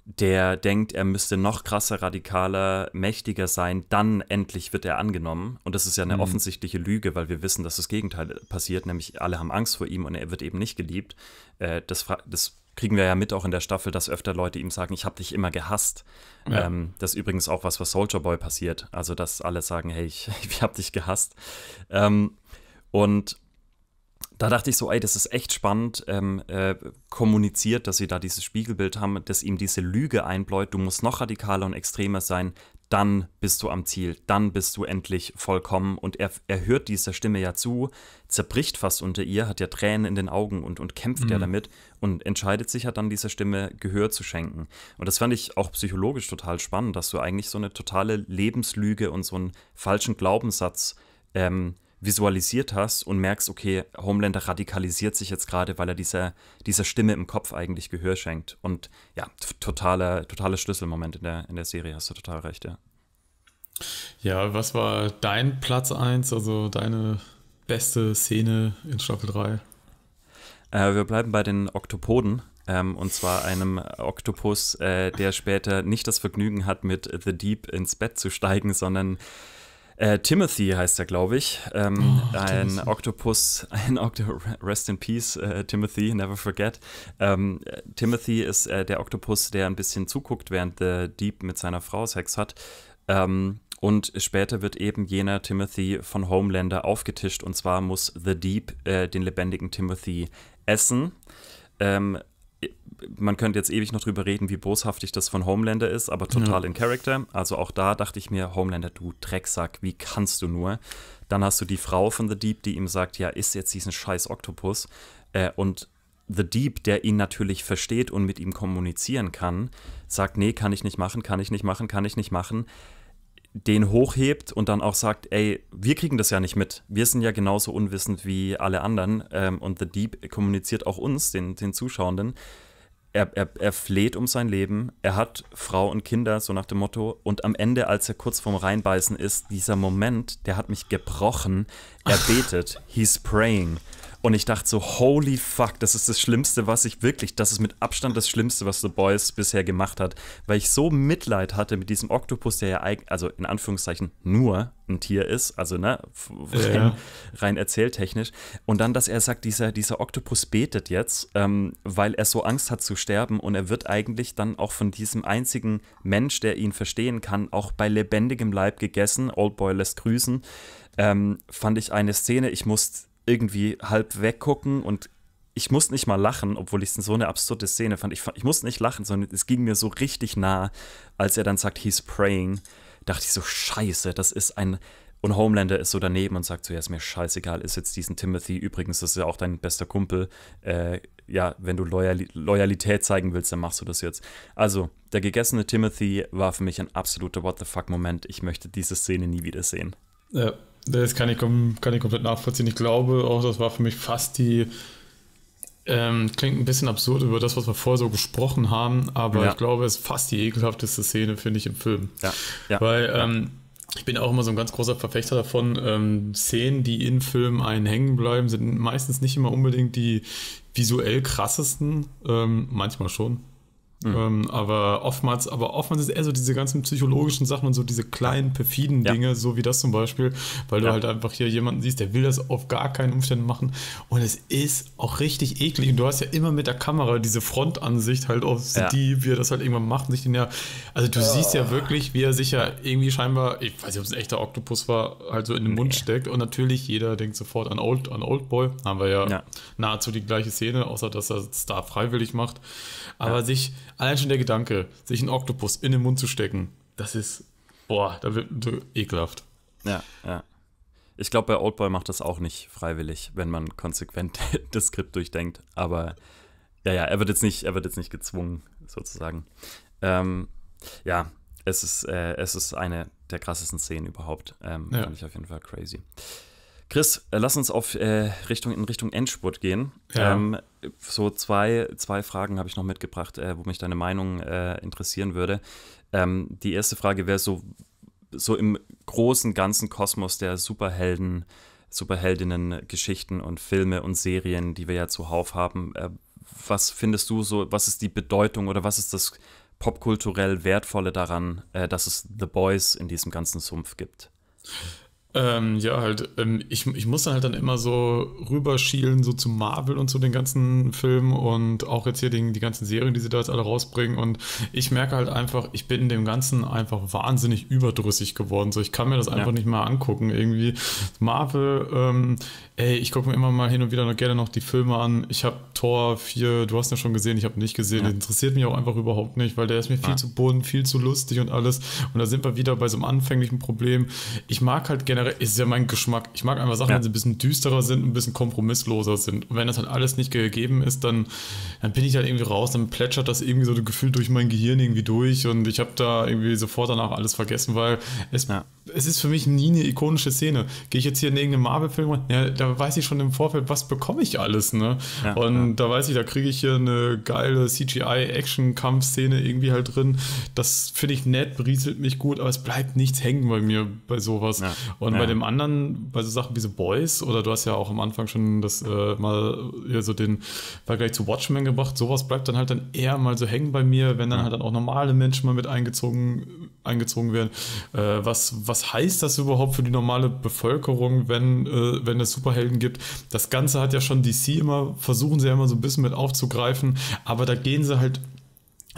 der denkt, er müsste noch krasser, radikaler, mächtiger sein, dann endlich wird er angenommen. Und das ist ja eine mhm. offensichtliche Lüge, weil wir wissen, dass das Gegenteil passiert, nämlich alle haben Angst vor ihm und er wird eben nicht geliebt. Äh, das, das kriegen wir ja mit auch in der Staffel, dass öfter Leute ihm sagen, ich habe dich immer gehasst. Ja. Ähm, das ist übrigens auch was, was Soldier Boy passiert. Also, dass alle sagen, hey, ich, ich habe dich gehasst. Ähm, und da dachte ich so, ey, das ist echt spannend ähm, äh, kommuniziert, dass sie da dieses Spiegelbild haben, dass ihm diese Lüge einbläut, du musst noch radikaler und extremer sein, dann bist du am Ziel, dann bist du endlich vollkommen. Und er, er hört dieser Stimme ja zu, zerbricht fast unter ihr, hat ja Tränen in den Augen und, und kämpft mhm. ja damit und entscheidet sich ja dann dieser Stimme Gehör zu schenken. Und das fand ich auch psychologisch total spannend, dass du eigentlich so eine totale Lebenslüge und so einen falschen Glaubenssatz ähm, visualisiert hast und merkst, okay, Homelander radikalisiert sich jetzt gerade, weil er dieser, dieser Stimme im Kopf eigentlich Gehör schenkt. Und ja, totaler, totaler Schlüsselmoment in der, in der Serie, hast du total recht, ja. Ja, was war dein Platz 1, also deine beste Szene in Staffel 3? Äh, wir bleiben bei den Oktopoden. Ähm, und zwar einem Oktopus, äh, der später nicht das Vergnügen hat, mit The Deep ins Bett zu steigen, sondern äh, Timothy heißt er, glaube ich. Ähm, oh, ein Timothy. Oktopus, ein Oktopus, rest in peace, äh, Timothy, never forget. Ähm, Timothy ist äh, der Oktopus, der ein bisschen zuguckt, während The Deep mit seiner Frau Sex hat. Ähm, und später wird eben jener Timothy von Homelander aufgetischt. Und zwar muss The Deep äh, den lebendigen Timothy essen. Ähm, man könnte jetzt ewig noch drüber reden, wie boshaftig das von Homelander ist, aber total ja. in Character. Also auch da dachte ich mir, Homelander, du Drecksack, wie kannst du nur? Dann hast du die Frau von The Deep, die ihm sagt, ja, isst jetzt diesen scheiß Oktopus. Äh, und The Deep, der ihn natürlich versteht und mit ihm kommunizieren kann, sagt, nee, kann ich nicht machen, kann ich nicht machen, kann ich nicht machen den hochhebt und dann auch sagt, ey, wir kriegen das ja nicht mit. Wir sind ja genauso unwissend wie alle anderen. Ähm, und The Deep kommuniziert auch uns, den, den Zuschauenden, er, er, er fleht um sein Leben, er hat Frau und Kinder, so nach dem Motto. Und am Ende, als er kurz vorm Reinbeißen ist, dieser Moment, der hat mich gebrochen. Er betet, he's praying. Und ich dachte so, holy fuck, das ist das Schlimmste, was ich wirklich, das ist mit Abstand das Schlimmste, was The Boys bisher gemacht hat, weil ich so Mitleid hatte mit diesem Oktopus, der ja eigentlich, also in Anführungszeichen nur ein Tier ist, also ne, rein, rein erzähltechnisch. Und dann, dass er sagt, dieser, dieser Oktopus betet jetzt, ähm, weil er so Angst hat zu sterben und er wird eigentlich dann auch von diesem einzigen Mensch, der ihn verstehen kann, auch bei lebendigem Leib gegessen. Old Boy lässt grüßen. Ähm, fand ich eine Szene, ich musste irgendwie halb weggucken und ich musste nicht mal lachen, obwohl ich es so eine absurde Szene fand. Ich, ich musste nicht lachen, sondern es ging mir so richtig nah, als er dann sagt, he's praying. Dachte ich so, Scheiße, das ist ein. Und Homelander ist so daneben und sagt so: Ja, ist mir scheißegal, ist jetzt diesen Timothy. Übrigens, das ist ja auch dein bester Kumpel. Äh, ja, wenn du Loyal Loyalität zeigen willst, dann machst du das jetzt. Also, der gegessene Timothy war für mich ein absoluter What the fuck-Moment. Ich möchte diese Szene nie wiedersehen. Ja, das kann ich, kann ich komplett nachvollziehen. Ich glaube auch, das war für mich fast die. Ähm, klingt ein bisschen absurd über das, was wir vorher so gesprochen haben, aber ja. ich glaube, es ist fast die ekelhafteste Szene, finde ich, im Film. Ja. ja. Weil ähm, ich bin auch immer so ein ganz großer Verfechter davon. Ähm, Szenen, die in Filmen einen hängen bleiben, sind meistens nicht immer unbedingt die visuell krassesten, ähm, manchmal schon. Mhm. Ähm, aber oftmals, aber oftmals ist eher so diese ganzen psychologischen Sachen und so diese kleinen perfiden Dinge, so wie das zum Beispiel, weil ja. du halt einfach hier jemanden siehst, der will das auf gar keinen Umständen machen und es ist auch richtig eklig und du hast ja immer mit der Kamera diese Frontansicht halt auf ja. die, wie er das halt irgendwann macht, Und sich den ja, also du oh. siehst ja wirklich, wie er sich ja irgendwie scheinbar, ich weiß nicht, ob es ein echter Oktopus war, halt so in den nee. Mund steckt und natürlich jeder denkt sofort an Old, an Old Boy. haben wir ja, nahezu die gleiche Szene, außer dass er es da freiwillig macht. Aber ja. sich, allein schon der Gedanke, sich einen Oktopus in den Mund zu stecken, das ist, boah, da wird ekelhaft. Ja, ja. Ich glaube, bei Oldboy macht das auch nicht freiwillig, wenn man konsequent das Skript durchdenkt. Aber ja, ja, er wird jetzt nicht, er wird jetzt nicht gezwungen, sozusagen. Ähm, ja, es ist, äh, es ist eine der krassesten Szenen überhaupt. Ähm, ja. Fand ich auf jeden Fall crazy. Chris, äh, lass uns auf, äh, Richtung, in Richtung Endspurt gehen. Ja. Ähm, so zwei, zwei Fragen habe ich noch mitgebracht, äh, wo mich deine Meinung äh, interessieren würde. Ähm, die erste Frage wäre so, so im großen, ganzen Kosmos der Superhelden, Superheldinnen-Geschichten und Filme und Serien, die wir ja zuhauf haben. Äh, was findest du so, was ist die Bedeutung oder was ist das popkulturell Wertvolle daran, äh, dass es The Boys in diesem ganzen Sumpf gibt? Ähm, ja, halt, ähm, ich, ich muss dann halt dann immer so rüberschielen, so zu Marvel und zu den ganzen Filmen und auch jetzt hier den, die ganzen Serien, die sie da jetzt alle rausbringen. Und ich merke halt einfach, ich bin dem Ganzen einfach wahnsinnig überdrüssig geworden. So, ich kann mir das einfach ja. nicht mal angucken. Irgendwie Marvel, ähm, ey, ich gucke mir immer mal hin und wieder noch gerne noch die Filme an. Ich habe Thor 4, du hast ja schon gesehen, ich habe nicht gesehen. Ja. interessiert mich auch einfach überhaupt nicht, weil der ist mir viel ja. zu bunt, viel zu lustig und alles. Und da sind wir wieder bei so einem anfänglichen Problem. Ich mag halt gerne generell ist ja mein Geschmack. Ich mag einfach Sachen, ja. wenn sie ein bisschen düsterer sind, ein bisschen kompromissloser sind. Und wenn das halt alles nicht gegeben ist, dann, dann bin ich halt irgendwie raus, dann plätschert das irgendwie so gefühlt durch mein Gehirn irgendwie durch und ich habe da irgendwie sofort danach alles vergessen, weil es ja es ist für mich nie eine ikonische Szene. Gehe ich jetzt hier in irgendeinen Marvel-Film, ja, da weiß ich schon im Vorfeld, was bekomme ich alles, ne? Ja, und ja. da weiß ich, da kriege ich hier eine geile cgi action kampf szene irgendwie halt drin. Das finde ich nett, berieselt mich gut, aber es bleibt nichts hängen bei mir bei sowas. Ja, und bei dem anderen, bei so Sachen wie The Boys, oder du hast ja auch am Anfang schon das äh, mal so den Vergleich zu Watchmen gebracht, sowas bleibt dann halt dann eher mal so hängen bei mir, wenn dann halt dann auch normale Menschen mal mit eingezogen eingezogen werden. Äh, was, was heißt das überhaupt für die normale Bevölkerung, wenn, äh, wenn es Superhelden gibt? Das Ganze hat ja schon DC immer, versuchen sie ja immer so ein bisschen mit aufzugreifen, aber da gehen sie halt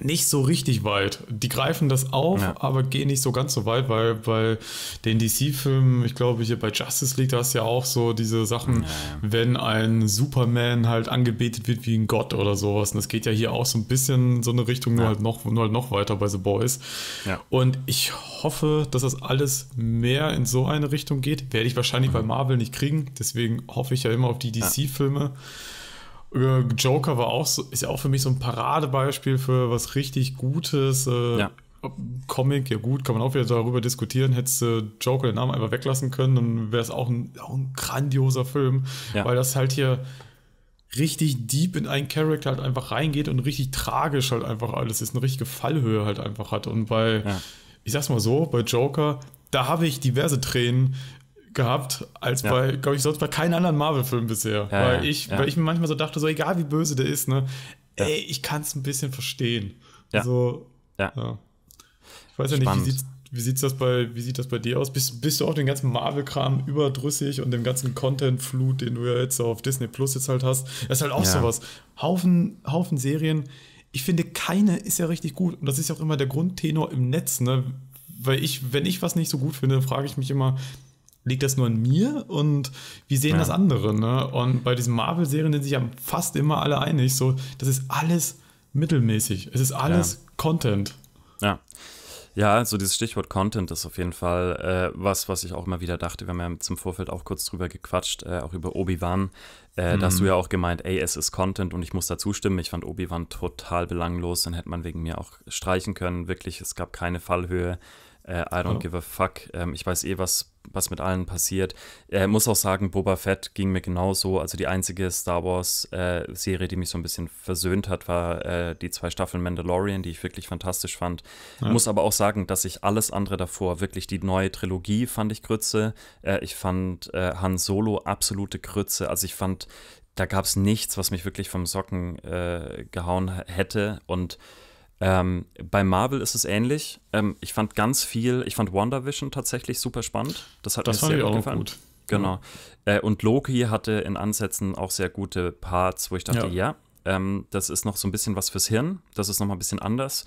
nicht so richtig weit. Die greifen das auf, ja. aber gehen nicht so ganz so weit, weil bei den DC-Filmen, ich glaube hier bei Justice League, da ist ja auch so diese Sachen, ja, ja. wenn ein Superman halt angebetet wird wie ein Gott oder sowas. Und das geht ja hier auch so ein bisschen so eine Richtung, nur, halt, noch, nur halt noch weiter bei The Boys. Und ich hoffe, dass das alles mehr in so eine Richtung geht. Werde ich wahrscheinlich mhm. bei Marvel nicht kriegen, deswegen hoffe ich ja immer auf die DC-Filme. Äh, Joker war auch so, ist ja auch für mich so ein Paradebeispiel für was richtig Gutes. Äh, ja. Comic, ja gut, kann man auch wieder darüber diskutieren. Hättest du Joker den Namen einfach weglassen können, dann wäre es auch ein, auch ein grandioser Film, ja. weil das halt hier richtig deep in einen Charakter halt einfach reingeht und richtig tragisch halt einfach alles ist, eine richtige Fallhöhe halt einfach hat. Und bei, ja. ich sag's mal so, bei Joker, da habe ich diverse Tränen gehabt, als ja. bei, glaube ich, sonst bei keinem anderen Marvel-Film bisher. Ja, weil, ich, weil ich mir manchmal so dachte, so egal wie böse der ist, ne, ey, ich kann es ein bisschen verstehen. Ja. So, ja. Ich weiß ja Spannend. nicht, wie sieht wie sieht's das bei, wie sieht das bei dir aus? Bist, bist du auch den ganzen Marvel-Kram überdrüssig und dem ganzen Content-Flut, den du ja jetzt auf Disney Plus jetzt halt hast? Das ist halt auch ja. sowas. Haufen, Haufen Serien. Ich finde, keine ist ja richtig gut. Und das ist ja auch immer der Grundtenor im Netz, ne? Weil ich, wenn ich was nicht so gut finde, frage ich mich immer, liegt das nur an mir und wie sehen ja. das andere? Ne? Und bei diesen Marvel-Serien sind sich ja fast immer alle einig, so, das ist alles mittelmäßig. Es ist alles ja. Content. Ja. Ja, so dieses Stichwort Content ist auf jeden Fall äh, was, was ich auch immer wieder dachte. Wir haben ja zum Vorfeld auch kurz drüber gequatscht, äh, auch über Obi-Wan. Äh, mhm. Da hast du mhm. ja auch gemeint, ey, es ist Content und ich muss da zustimmen. Ich fand Obi-Wan total belanglos, dann hätte man wegen mir auch streichen können. Wirklich, es gab keine Fallhöhe. Äh, I don't oh. give a fuck. Ähm, ich weiß eh, was was mit allen passiert. Äh, muss auch sagen, Boba Fett ging mir genauso. Also die einzige Star Wars-Serie, äh, die mich so ein bisschen versöhnt hat, war äh, die zwei Staffeln Mandalorian, die ich wirklich fantastisch fand. Ja. Muss aber auch sagen, dass ich alles andere davor, wirklich die neue Trilogie fand ich Krütze. Äh, ich fand äh, Han Solo absolute Grütze. Also ich fand, da gab es nichts, was mich wirklich vom Socken äh, gehauen hätte. Und ähm, bei Marvel ist es ähnlich. Ähm, ich fand ganz viel, ich fand WandaVision tatsächlich super spannend. Das hat das mir sehr gut gefallen. Gut. Genau. Äh, und Loki hatte in Ansätzen auch sehr gute Parts, wo ich dachte, ja, ja ähm, das ist noch so ein bisschen was fürs Hirn, das ist noch mal ein bisschen anders.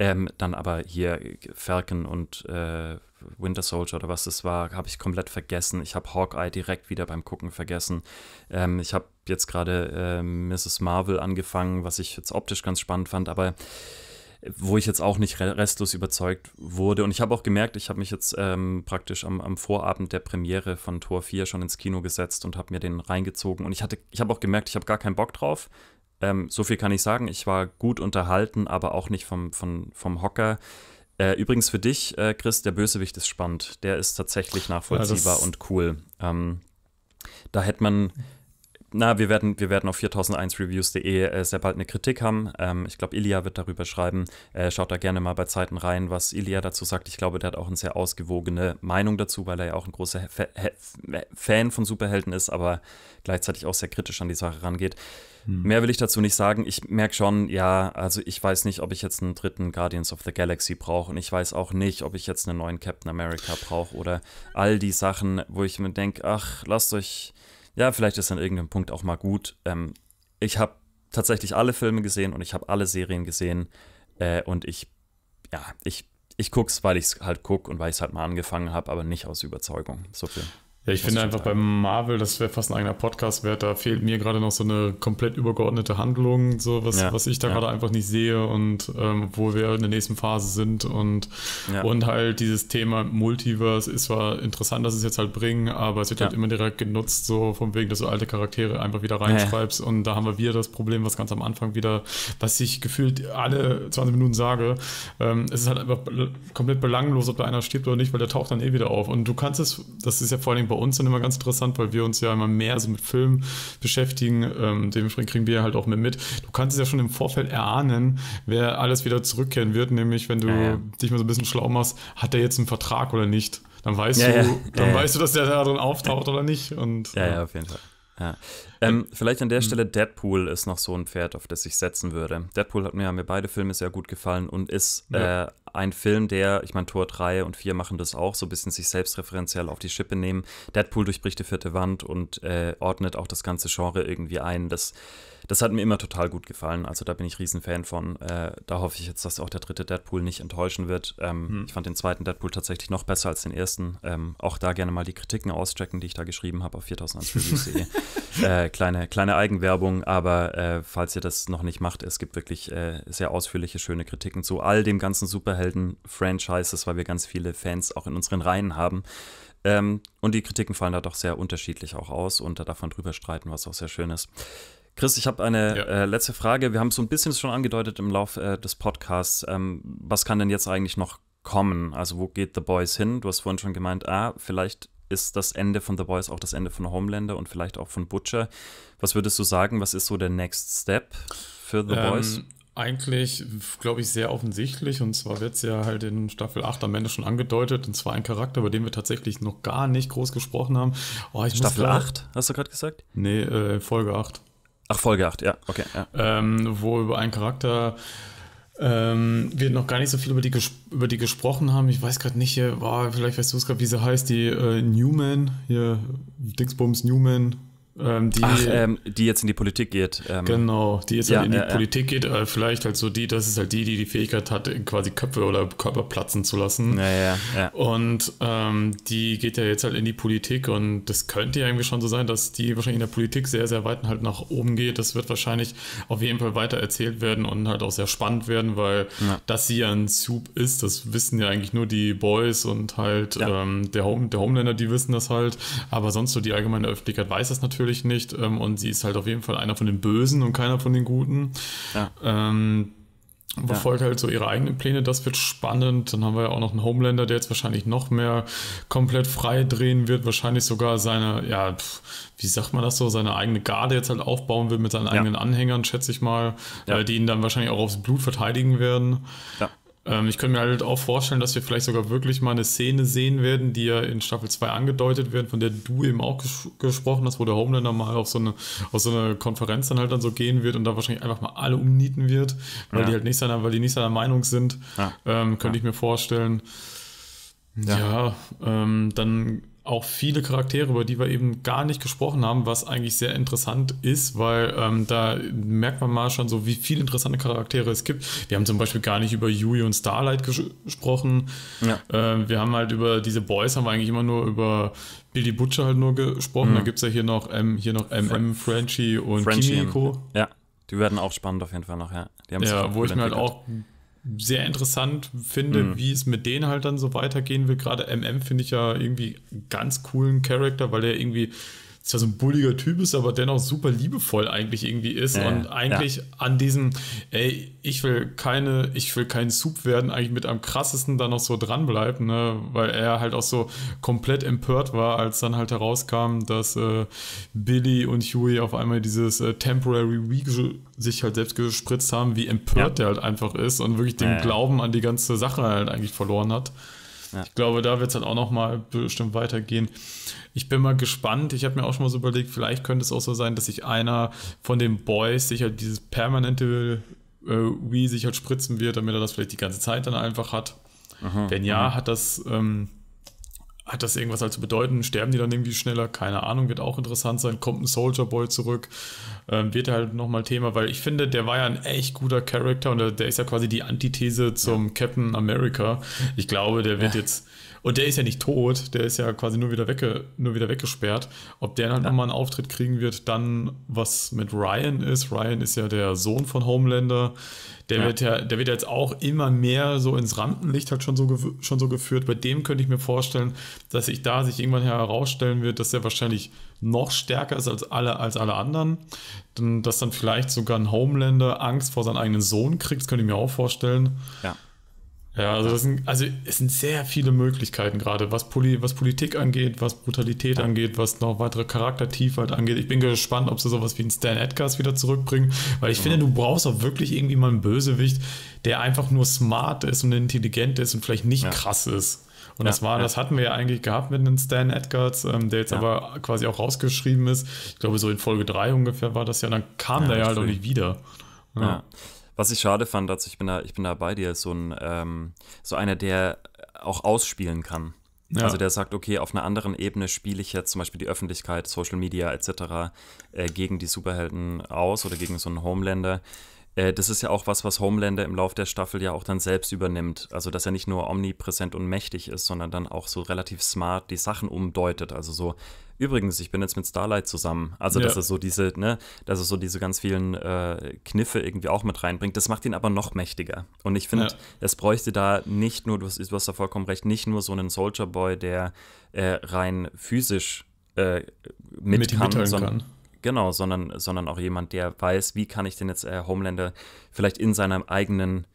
Ähm, dann aber hier Falcon und äh, Winter Soldier oder was das war, habe ich komplett vergessen. Ich habe Hawkeye direkt wieder beim Gucken vergessen. Ähm, ich habe jetzt gerade äh, Mrs. Marvel angefangen, was ich jetzt optisch ganz spannend fand, aber wo ich jetzt auch nicht restlos überzeugt wurde. Und ich habe auch gemerkt, ich habe mich jetzt ähm, praktisch am, am, Vorabend der Premiere von Tor 4 schon ins Kino gesetzt und habe mir den reingezogen. Und ich hatte, ich habe auch gemerkt, ich habe gar keinen Bock drauf. Ähm, so viel kann ich sagen. Ich war gut unterhalten, aber auch nicht vom, vom, vom Hocker. Äh, übrigens für dich, äh, Chris, der Bösewicht ist spannend. Der ist tatsächlich nachvollziehbar ja, und cool. Ähm, da hätte man na, wir werden, wir werden auf 4001reviews.de äh, sehr bald eine Kritik haben. Ähm, ich glaube, Ilya wird darüber schreiben. Äh, schaut da gerne mal bei Zeiten rein, was Ilya dazu sagt. Ich glaube, der hat auch eine sehr ausgewogene Meinung dazu, weil er ja auch ein großer Fa Fan von Superhelden ist, aber gleichzeitig auch sehr kritisch an die Sache rangeht. Hm. Mehr will ich dazu nicht sagen. Ich merke schon, ja, also ich weiß nicht, ob ich jetzt einen dritten Guardians of the Galaxy brauche und ich weiß auch nicht, ob ich jetzt einen neuen Captain America brauche oder all die Sachen, wo ich mir denke, ach, lasst euch ja, vielleicht ist an irgendeinem Punkt auch mal gut. Ähm, ich habe tatsächlich alle Filme gesehen und ich habe alle Serien gesehen äh, und ich, ja, ich, ich guck's, weil ich es halt gucke und weil ich es halt mal angefangen habe, aber nicht aus Überzeugung. So viel. Ja, ich finde einfach bei Marvel, das wäre fast ein eigener Podcast wert, da fehlt mir gerade noch so eine komplett übergeordnete Handlung, so was, ja, was ich da ja. gerade einfach nicht sehe und ähm, wo wir in der nächsten Phase sind und, ja. und halt dieses Thema Multiverse ist zwar interessant, dass es jetzt halt bringen, aber es wird halt immer direkt genutzt, so von wegen, dass du alte Charaktere einfach wieder reinschreibst und da haben wir wieder das Problem, was ganz am Anfang wieder, was ich gefühlt alle 20 Minuten sage, ähm, es ist halt einfach komplett belanglos, ob da einer stirbt oder nicht, weil der taucht dann eh wieder auf und du kannst es, das ist ja vor allem bei bei uns dann immer ganz interessant, weil wir uns ja immer mehr so mit Filmen beschäftigen. Ähm, dementsprechend kriegen wir halt auch mehr mit. Du kannst es ja schon im Vorfeld erahnen, wer alles wieder zurückkehren wird. Nämlich, wenn du ja, ja. dich mal so ein bisschen schlau machst, hat der jetzt einen Vertrag oder nicht? Dann weißt ja, du, dann weißt du, dass der da drin auftaucht oder nicht. Und, ja, ja, auf jeden Fall. Ja. Ähm, vielleicht an der hm. Stelle, Deadpool ist noch so ein Pferd, auf das ich setzen würde. Deadpool hat mir, mir beide Filme sehr gut gefallen und ist ja. äh, ein Film, der, ich meine, Tor 3 und 4 machen das auch, so ein bisschen sich selbstreferenziell auf die Schippe nehmen. Deadpool durchbricht die vierte Wand und äh, ordnet auch das ganze Genre irgendwie ein. Das das hat mir immer total gut gefallen. Also da bin ich Riesenfan von. Äh, da hoffe ich jetzt, dass auch der dritte Deadpool nicht enttäuschen wird. Ähm, hm. Ich fand den zweiten Deadpool tatsächlich noch besser als den ersten. Ähm, auch da gerne mal die Kritiken auschecken, die ich da geschrieben habe auf 4001reviews.de. äh, kleine, kleine Eigenwerbung, aber äh, falls ihr das noch nicht macht, es gibt wirklich äh, sehr ausführliche, schöne Kritiken zu all dem ganzen Superhelden-Franchises, weil wir ganz viele Fans auch in unseren Reihen haben. Ähm, und die Kritiken fallen da doch sehr unterschiedlich auch aus und da davon drüber streiten, was auch sehr schön ist. Chris, ich habe eine ja. äh, letzte Frage. Wir haben es so ein bisschen schon angedeutet im Laufe äh, des Podcasts. Ähm, was kann denn jetzt eigentlich noch kommen? Also wo geht The Boys hin? Du hast vorhin schon gemeint, ah, vielleicht ist das Ende von The Boys auch das Ende von Homelander und vielleicht auch von Butcher. Was würdest du sagen, was ist so der Next Step für The ähm, Boys? Eigentlich, glaube ich, sehr offensichtlich. Und zwar wird es ja halt in Staffel 8 am Ende schon angedeutet. Und zwar ein Charakter, über den wir tatsächlich noch gar nicht groß gesprochen haben. Oh, Staffel 8, hast du gerade gesagt? Nee, äh, Folge 8. Ach, Folge 8, ja, okay. Ja. Ähm, wo über einen Charakter ähm, wir noch gar nicht so viel über die, über die gesprochen haben. Ich weiß gerade nicht, hier, boah, vielleicht weißt du es gerade, wie sie heißt, die äh, Newman, hier, Dingsbums Newman, ähm, die, Ach, ähm, die jetzt in die Politik geht. Ähm, genau, die jetzt halt ja, halt in die ja, Politik geht. Äh, vielleicht halt so die, das ist halt die, die die Fähigkeit hat, quasi Köpfe oder Körper platzen zu lassen. Ja, Und ähm, die geht ja jetzt halt in die Politik und das könnte ja irgendwie schon so sein, dass die wahrscheinlich in der Politik sehr, sehr weit halt nach oben geht. Das wird wahrscheinlich auf jeden Fall weiter erzählt werden und halt auch sehr spannend werden, weil dass sie ja ein Soup ist, das wissen ja eigentlich nur die Boys und halt ähm, der, Home, der Homelander, die wissen das halt. Aber sonst so die allgemeine Öffentlichkeit weiß das natürlich natürlich nicht. Ähm, und sie ist halt auf jeden Fall einer von den Bösen und keiner von den Guten. Ja. Ähm, ja. halt so ihre eigenen Pläne, das wird spannend. Dann haben wir ja auch noch einen Homelander, der jetzt wahrscheinlich noch mehr komplett frei drehen wird, wahrscheinlich sogar seine, ja, wie sagt man das so, seine eigene Garde jetzt halt aufbauen will mit seinen ja. eigenen Anhängern, schätze ich mal, ja. die ihn dann wahrscheinlich auch aufs Blut verteidigen werden. Ja. Ähm, ich könnte mir halt auch vorstellen, dass wir vielleicht sogar wirklich mal eine Szene sehen werden, die ja in Staffel 2 angedeutet werden, von der du eben auch ges gesprochen hast, wo der Homelander mal auf so, eine, auf so eine Konferenz dann halt dann so gehen wird und da wahrscheinlich einfach mal alle umnieten wird, weil ja. die halt nicht seiner, weil die nicht seiner Meinung sind. Ja. Ähm, könnte ich mir vorstellen. Ja, ja ähm, dann auch viele Charaktere, über die wir eben gar nicht gesprochen haben, was eigentlich sehr interessant ist, weil ähm, da merkt man mal schon so, wie viele interessante Charaktere es gibt. Wir haben zum Beispiel gar nicht über Yui und Starlight ges gesprochen. Ja. Ähm, wir haben halt über diese Boys, haben wir eigentlich immer nur über Billy Butcher halt nur gesprochen. Mhm. Dann gibt es ja hier noch, ähm, hier noch MM, Fr Frenchie und Frenchie Kimiko. Ja, die werden auch spannend auf jeden Fall noch, ja. ja, wo ich mir halt auch sehr interessant finde, mhm. wie es mit denen halt dann so weitergehen will. Gerade MM finde ich ja irgendwie einen ganz coolen Charakter, weil er irgendwie zwar so ein bulliger Typ ist, aber dennoch super liebevoll eigentlich irgendwie ist ja, und eigentlich ja. an diesem, ey, ich will keine, ich will kein Soup werden, eigentlich mit am krassesten dann noch so dranbleibt, ne, weil er halt auch so komplett empört war, als dann halt herauskam, dass äh, Billy und Huey auf einmal dieses äh, Temporary Week sich halt selbst gespritzt haben, wie empört ja. der halt einfach ist und wirklich den Glauben an die ganze Sache halt eigentlich verloren hat. Ja. Ich glaube, da wird es dann auch nochmal bestimmt weitergehen. Ich bin mal gespannt. Ich habe mir auch schon mal so überlegt, vielleicht könnte es auch so sein, dass sich einer von den Boys sich halt dieses permanente äh, Wii sich halt spritzen wird, damit er das vielleicht die ganze Zeit dann einfach hat. Aha, Wenn ja, aha. hat das ähm, hat das irgendwas halt zu bedeuten? Sterben die dann irgendwie schneller? Keine Ahnung, wird auch interessant sein. Kommt ein Soldier Boy zurück? Ähm, wird halt nochmal Thema, weil ich finde, der war ja ein echt guter Charakter und der, der ist ja quasi die Antithese zum ja. Captain America. Ich glaube, der wird ja. jetzt. Und der ist ja nicht tot, der ist ja quasi nur wieder, wegge, nur wieder weggesperrt. Ob der dann ja. nochmal einen Auftritt kriegen wird, dann was mit Ryan ist. Ryan ist ja der Sohn von Homelander. Der, ja. Wird ja, der wird jetzt auch immer mehr so ins Rampenlicht halt schon so, schon so geführt. Bei dem könnte ich mir vorstellen, dass sich da sich irgendwann herausstellen wird, dass er wahrscheinlich noch stärker ist als alle, als alle anderen. Dass dann vielleicht sogar ein Homelander Angst vor seinem eigenen Sohn kriegt, das könnte ich mir auch vorstellen. Ja. Ja, also es sind, also es sind sehr viele Möglichkeiten gerade, was, Poli, was Politik angeht, was Brutalität angeht, was noch weitere Charaktertiefheit angeht. Ich bin gespannt, ob sie sowas wie einen Stan Edgars wieder zurückbringen, weil ich ja. finde, du brauchst auch wirklich irgendwie mal einen Bösewicht, der einfach nur smart ist und intelligent ist und vielleicht nicht ja. krass ist. Und ja, das war, ja. das hatten wir ja eigentlich gehabt mit einem Stan Edgards, ähm, der jetzt ja. aber quasi auch rausgeschrieben ist. Ich glaube, so in Folge 3 ungefähr war das ja, dann kam der ja halt auch nicht wieder. Ja. Was ich schade fand, also ich bin da, ich bin da bei dir, so ein ähm, so einer, der auch ausspielen kann. Ja. Also der sagt, okay, auf einer anderen Ebene spiele ich jetzt zum Beispiel die Öffentlichkeit, Social Media etc. Äh, gegen die Superhelden aus oder gegen so einen Homelander. Äh, das ist ja auch was, was Homelander im Laufe der Staffel ja auch dann selbst übernimmt. Also, dass er nicht nur omnipräsent und mächtig ist, sondern dann auch so relativ smart die Sachen umdeutet. Also so, übrigens, ich bin jetzt mit Starlight zusammen. Also, ja. dass er so diese, ne, dass er so diese ganz vielen äh, Kniffe irgendwie auch mit reinbringt. Das macht ihn aber noch mächtiger. Und ich finde, ja. es bräuchte da nicht nur, du hast, du hast da vollkommen recht, nicht nur so einen Soldier Boy, der äh, rein physisch äh, mit, mit kann, sondern, kann. Genau, sondern, sondern auch jemand, der weiß, wie kann ich denn jetzt äh, Homelander vielleicht in seinem eigenen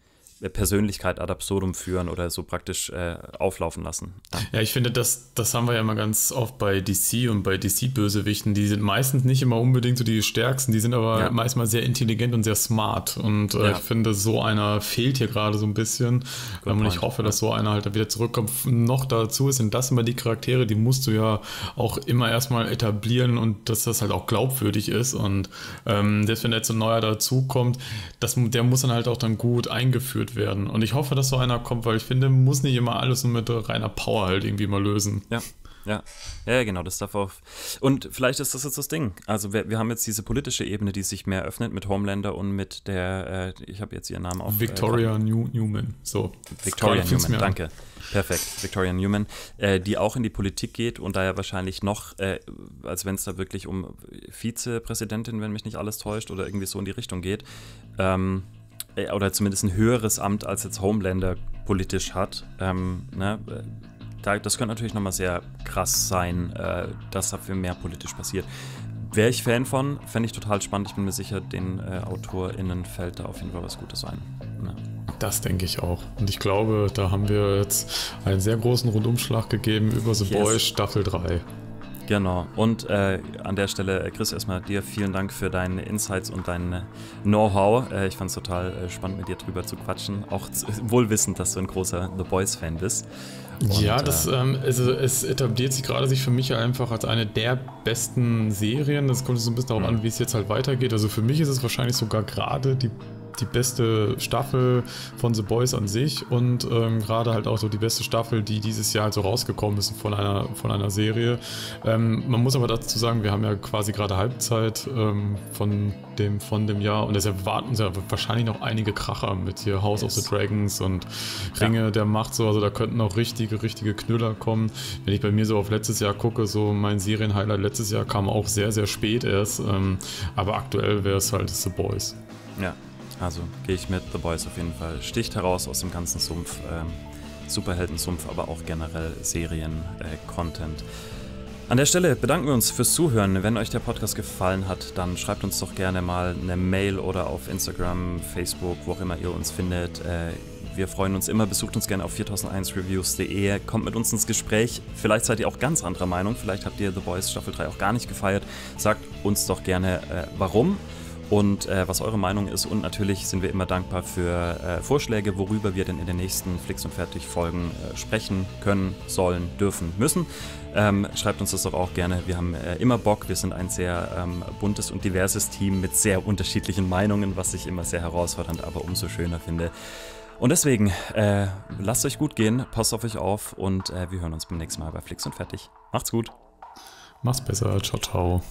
Persönlichkeit ad absurdum führen oder so praktisch äh, auflaufen lassen. Ja, ich finde, das, das haben wir ja immer ganz oft bei DC und bei DC-Bösewichten. Die sind meistens nicht immer unbedingt so die stärksten, die sind aber ja. meist mal sehr intelligent und sehr smart. Und äh, ja. ich finde, so einer fehlt hier gerade so ein bisschen. Good und ich hoffe, dass so einer halt wieder zurückkommt. Noch dazu sind das immer die Charaktere, die musst du ja auch immer erstmal etablieren und dass das halt auch glaubwürdig ist. Und ähm, selbst wenn jetzt so ein neuer dazukommt, der muss dann halt auch dann gut eingeführt gespielt werden. Und ich hoffe, dass so einer kommt, weil ich finde, muss nicht immer alles nur mit reiner Power halt irgendwie mal lösen. Ja. Ja, ja, genau, das darf auch. Und vielleicht ist das jetzt das Ding. Also, wir, wir haben jetzt diese politische Ebene, die sich mehr öffnet mit Homelander und mit der, äh, ich habe jetzt ihren Namen auch. Äh, Victoria äh, New Newman. So. Victoria Newman, danke. Perfekt, Victoria Newman, äh, die auch in die Politik geht und daher wahrscheinlich noch, äh, als wenn es da wirklich um Vizepräsidentin, wenn mich nicht alles täuscht, oder irgendwie so in die Richtung geht. Ähm, äh, oder zumindest ein höheres Amt als jetzt Homelander politisch hat. Ähm, ne? Äh, das könnte natürlich nochmal sehr krass sein, äh, dass dafür mehr politisch passiert. Wäre ich Fan von, fände ich total spannend. Ich bin mir sicher, den äh, AutorInnen fällt da auf jeden Fall was Gutes ein. Ne? Das denke ich auch. Und ich glaube, da haben wir jetzt einen sehr großen Rundumschlag gegeben über The yes. Boys Staffel 3. Genau. Und äh, an der Stelle, äh, Chris, erstmal dir vielen Dank für deine Insights und dein äh, Know-how. Äh, ich fand es total äh, spannend, mit dir drüber zu quatschen. Auch äh, wohlwissend, dass du ein großer The Boys-Fan bist. Und, ja, das, ähm, also es etabliert sich gerade sich für mich einfach als eine der besten Serien. Das kommt so ein bisschen darauf hm. an, wie es jetzt halt weitergeht. Also für mich ist es wahrscheinlich sogar gerade die die beste Staffel von The Boys an sich und ähm, gerade halt auch so die beste Staffel, die dieses Jahr halt so rausgekommen ist von einer, von einer Serie. Ähm, man muss aber dazu sagen, wir haben ja quasi gerade Halbzeit ähm, von, dem, von dem Jahr und deshalb warten uns ja wahrscheinlich noch einige Kracher mit hier House yes. of the Dragons und Ringe ja. der Macht so. Also da könnten auch richtige, richtige Knüller kommen. Wenn ich bei mir so auf letztes Jahr gucke, so mein Serienhighlight letztes Jahr kam auch sehr, sehr spät erst. Ähm, aber aktuell wäre es halt The Boys. Ja, also gehe ich mit, The Boys auf jeden Fall. Sticht heraus aus dem ganzen Sumpf, äh, Superhelden-Sumpf, aber auch generell Serien-Content. Äh, An der Stelle bedanken wir uns fürs Zuhören. Wenn euch der Podcast gefallen hat, dann schreibt uns doch gerne mal eine Mail oder auf Instagram, Facebook, wo auch immer ihr uns findet. Äh, wir freuen uns immer. Besucht uns gerne auf 4001reviews.de. Kommt mit uns ins Gespräch. Vielleicht seid ihr auch ganz anderer Meinung. Vielleicht habt ihr The Boys Staffel 3 auch gar nicht gefeiert. Sagt uns doch gerne, äh, warum und äh, was eure Meinung ist. Und natürlich sind wir immer dankbar für äh, Vorschläge, worüber wir denn in den nächsten Flix und Fertig Folgen äh, sprechen können, sollen, dürfen, müssen. Ähm, schreibt uns das doch auch gerne. Wir haben äh, immer Bock. Wir sind ein sehr ähm, buntes und diverses Team mit sehr unterschiedlichen Meinungen, was ich immer sehr herausfordernd, aber umso schöner finde. Und deswegen, äh, lasst euch gut gehen, passt auf euch auf und äh, wir hören uns beim nächsten Mal bei Flix und Fertig. Macht's gut. Mach's besser. Ciao, ciao.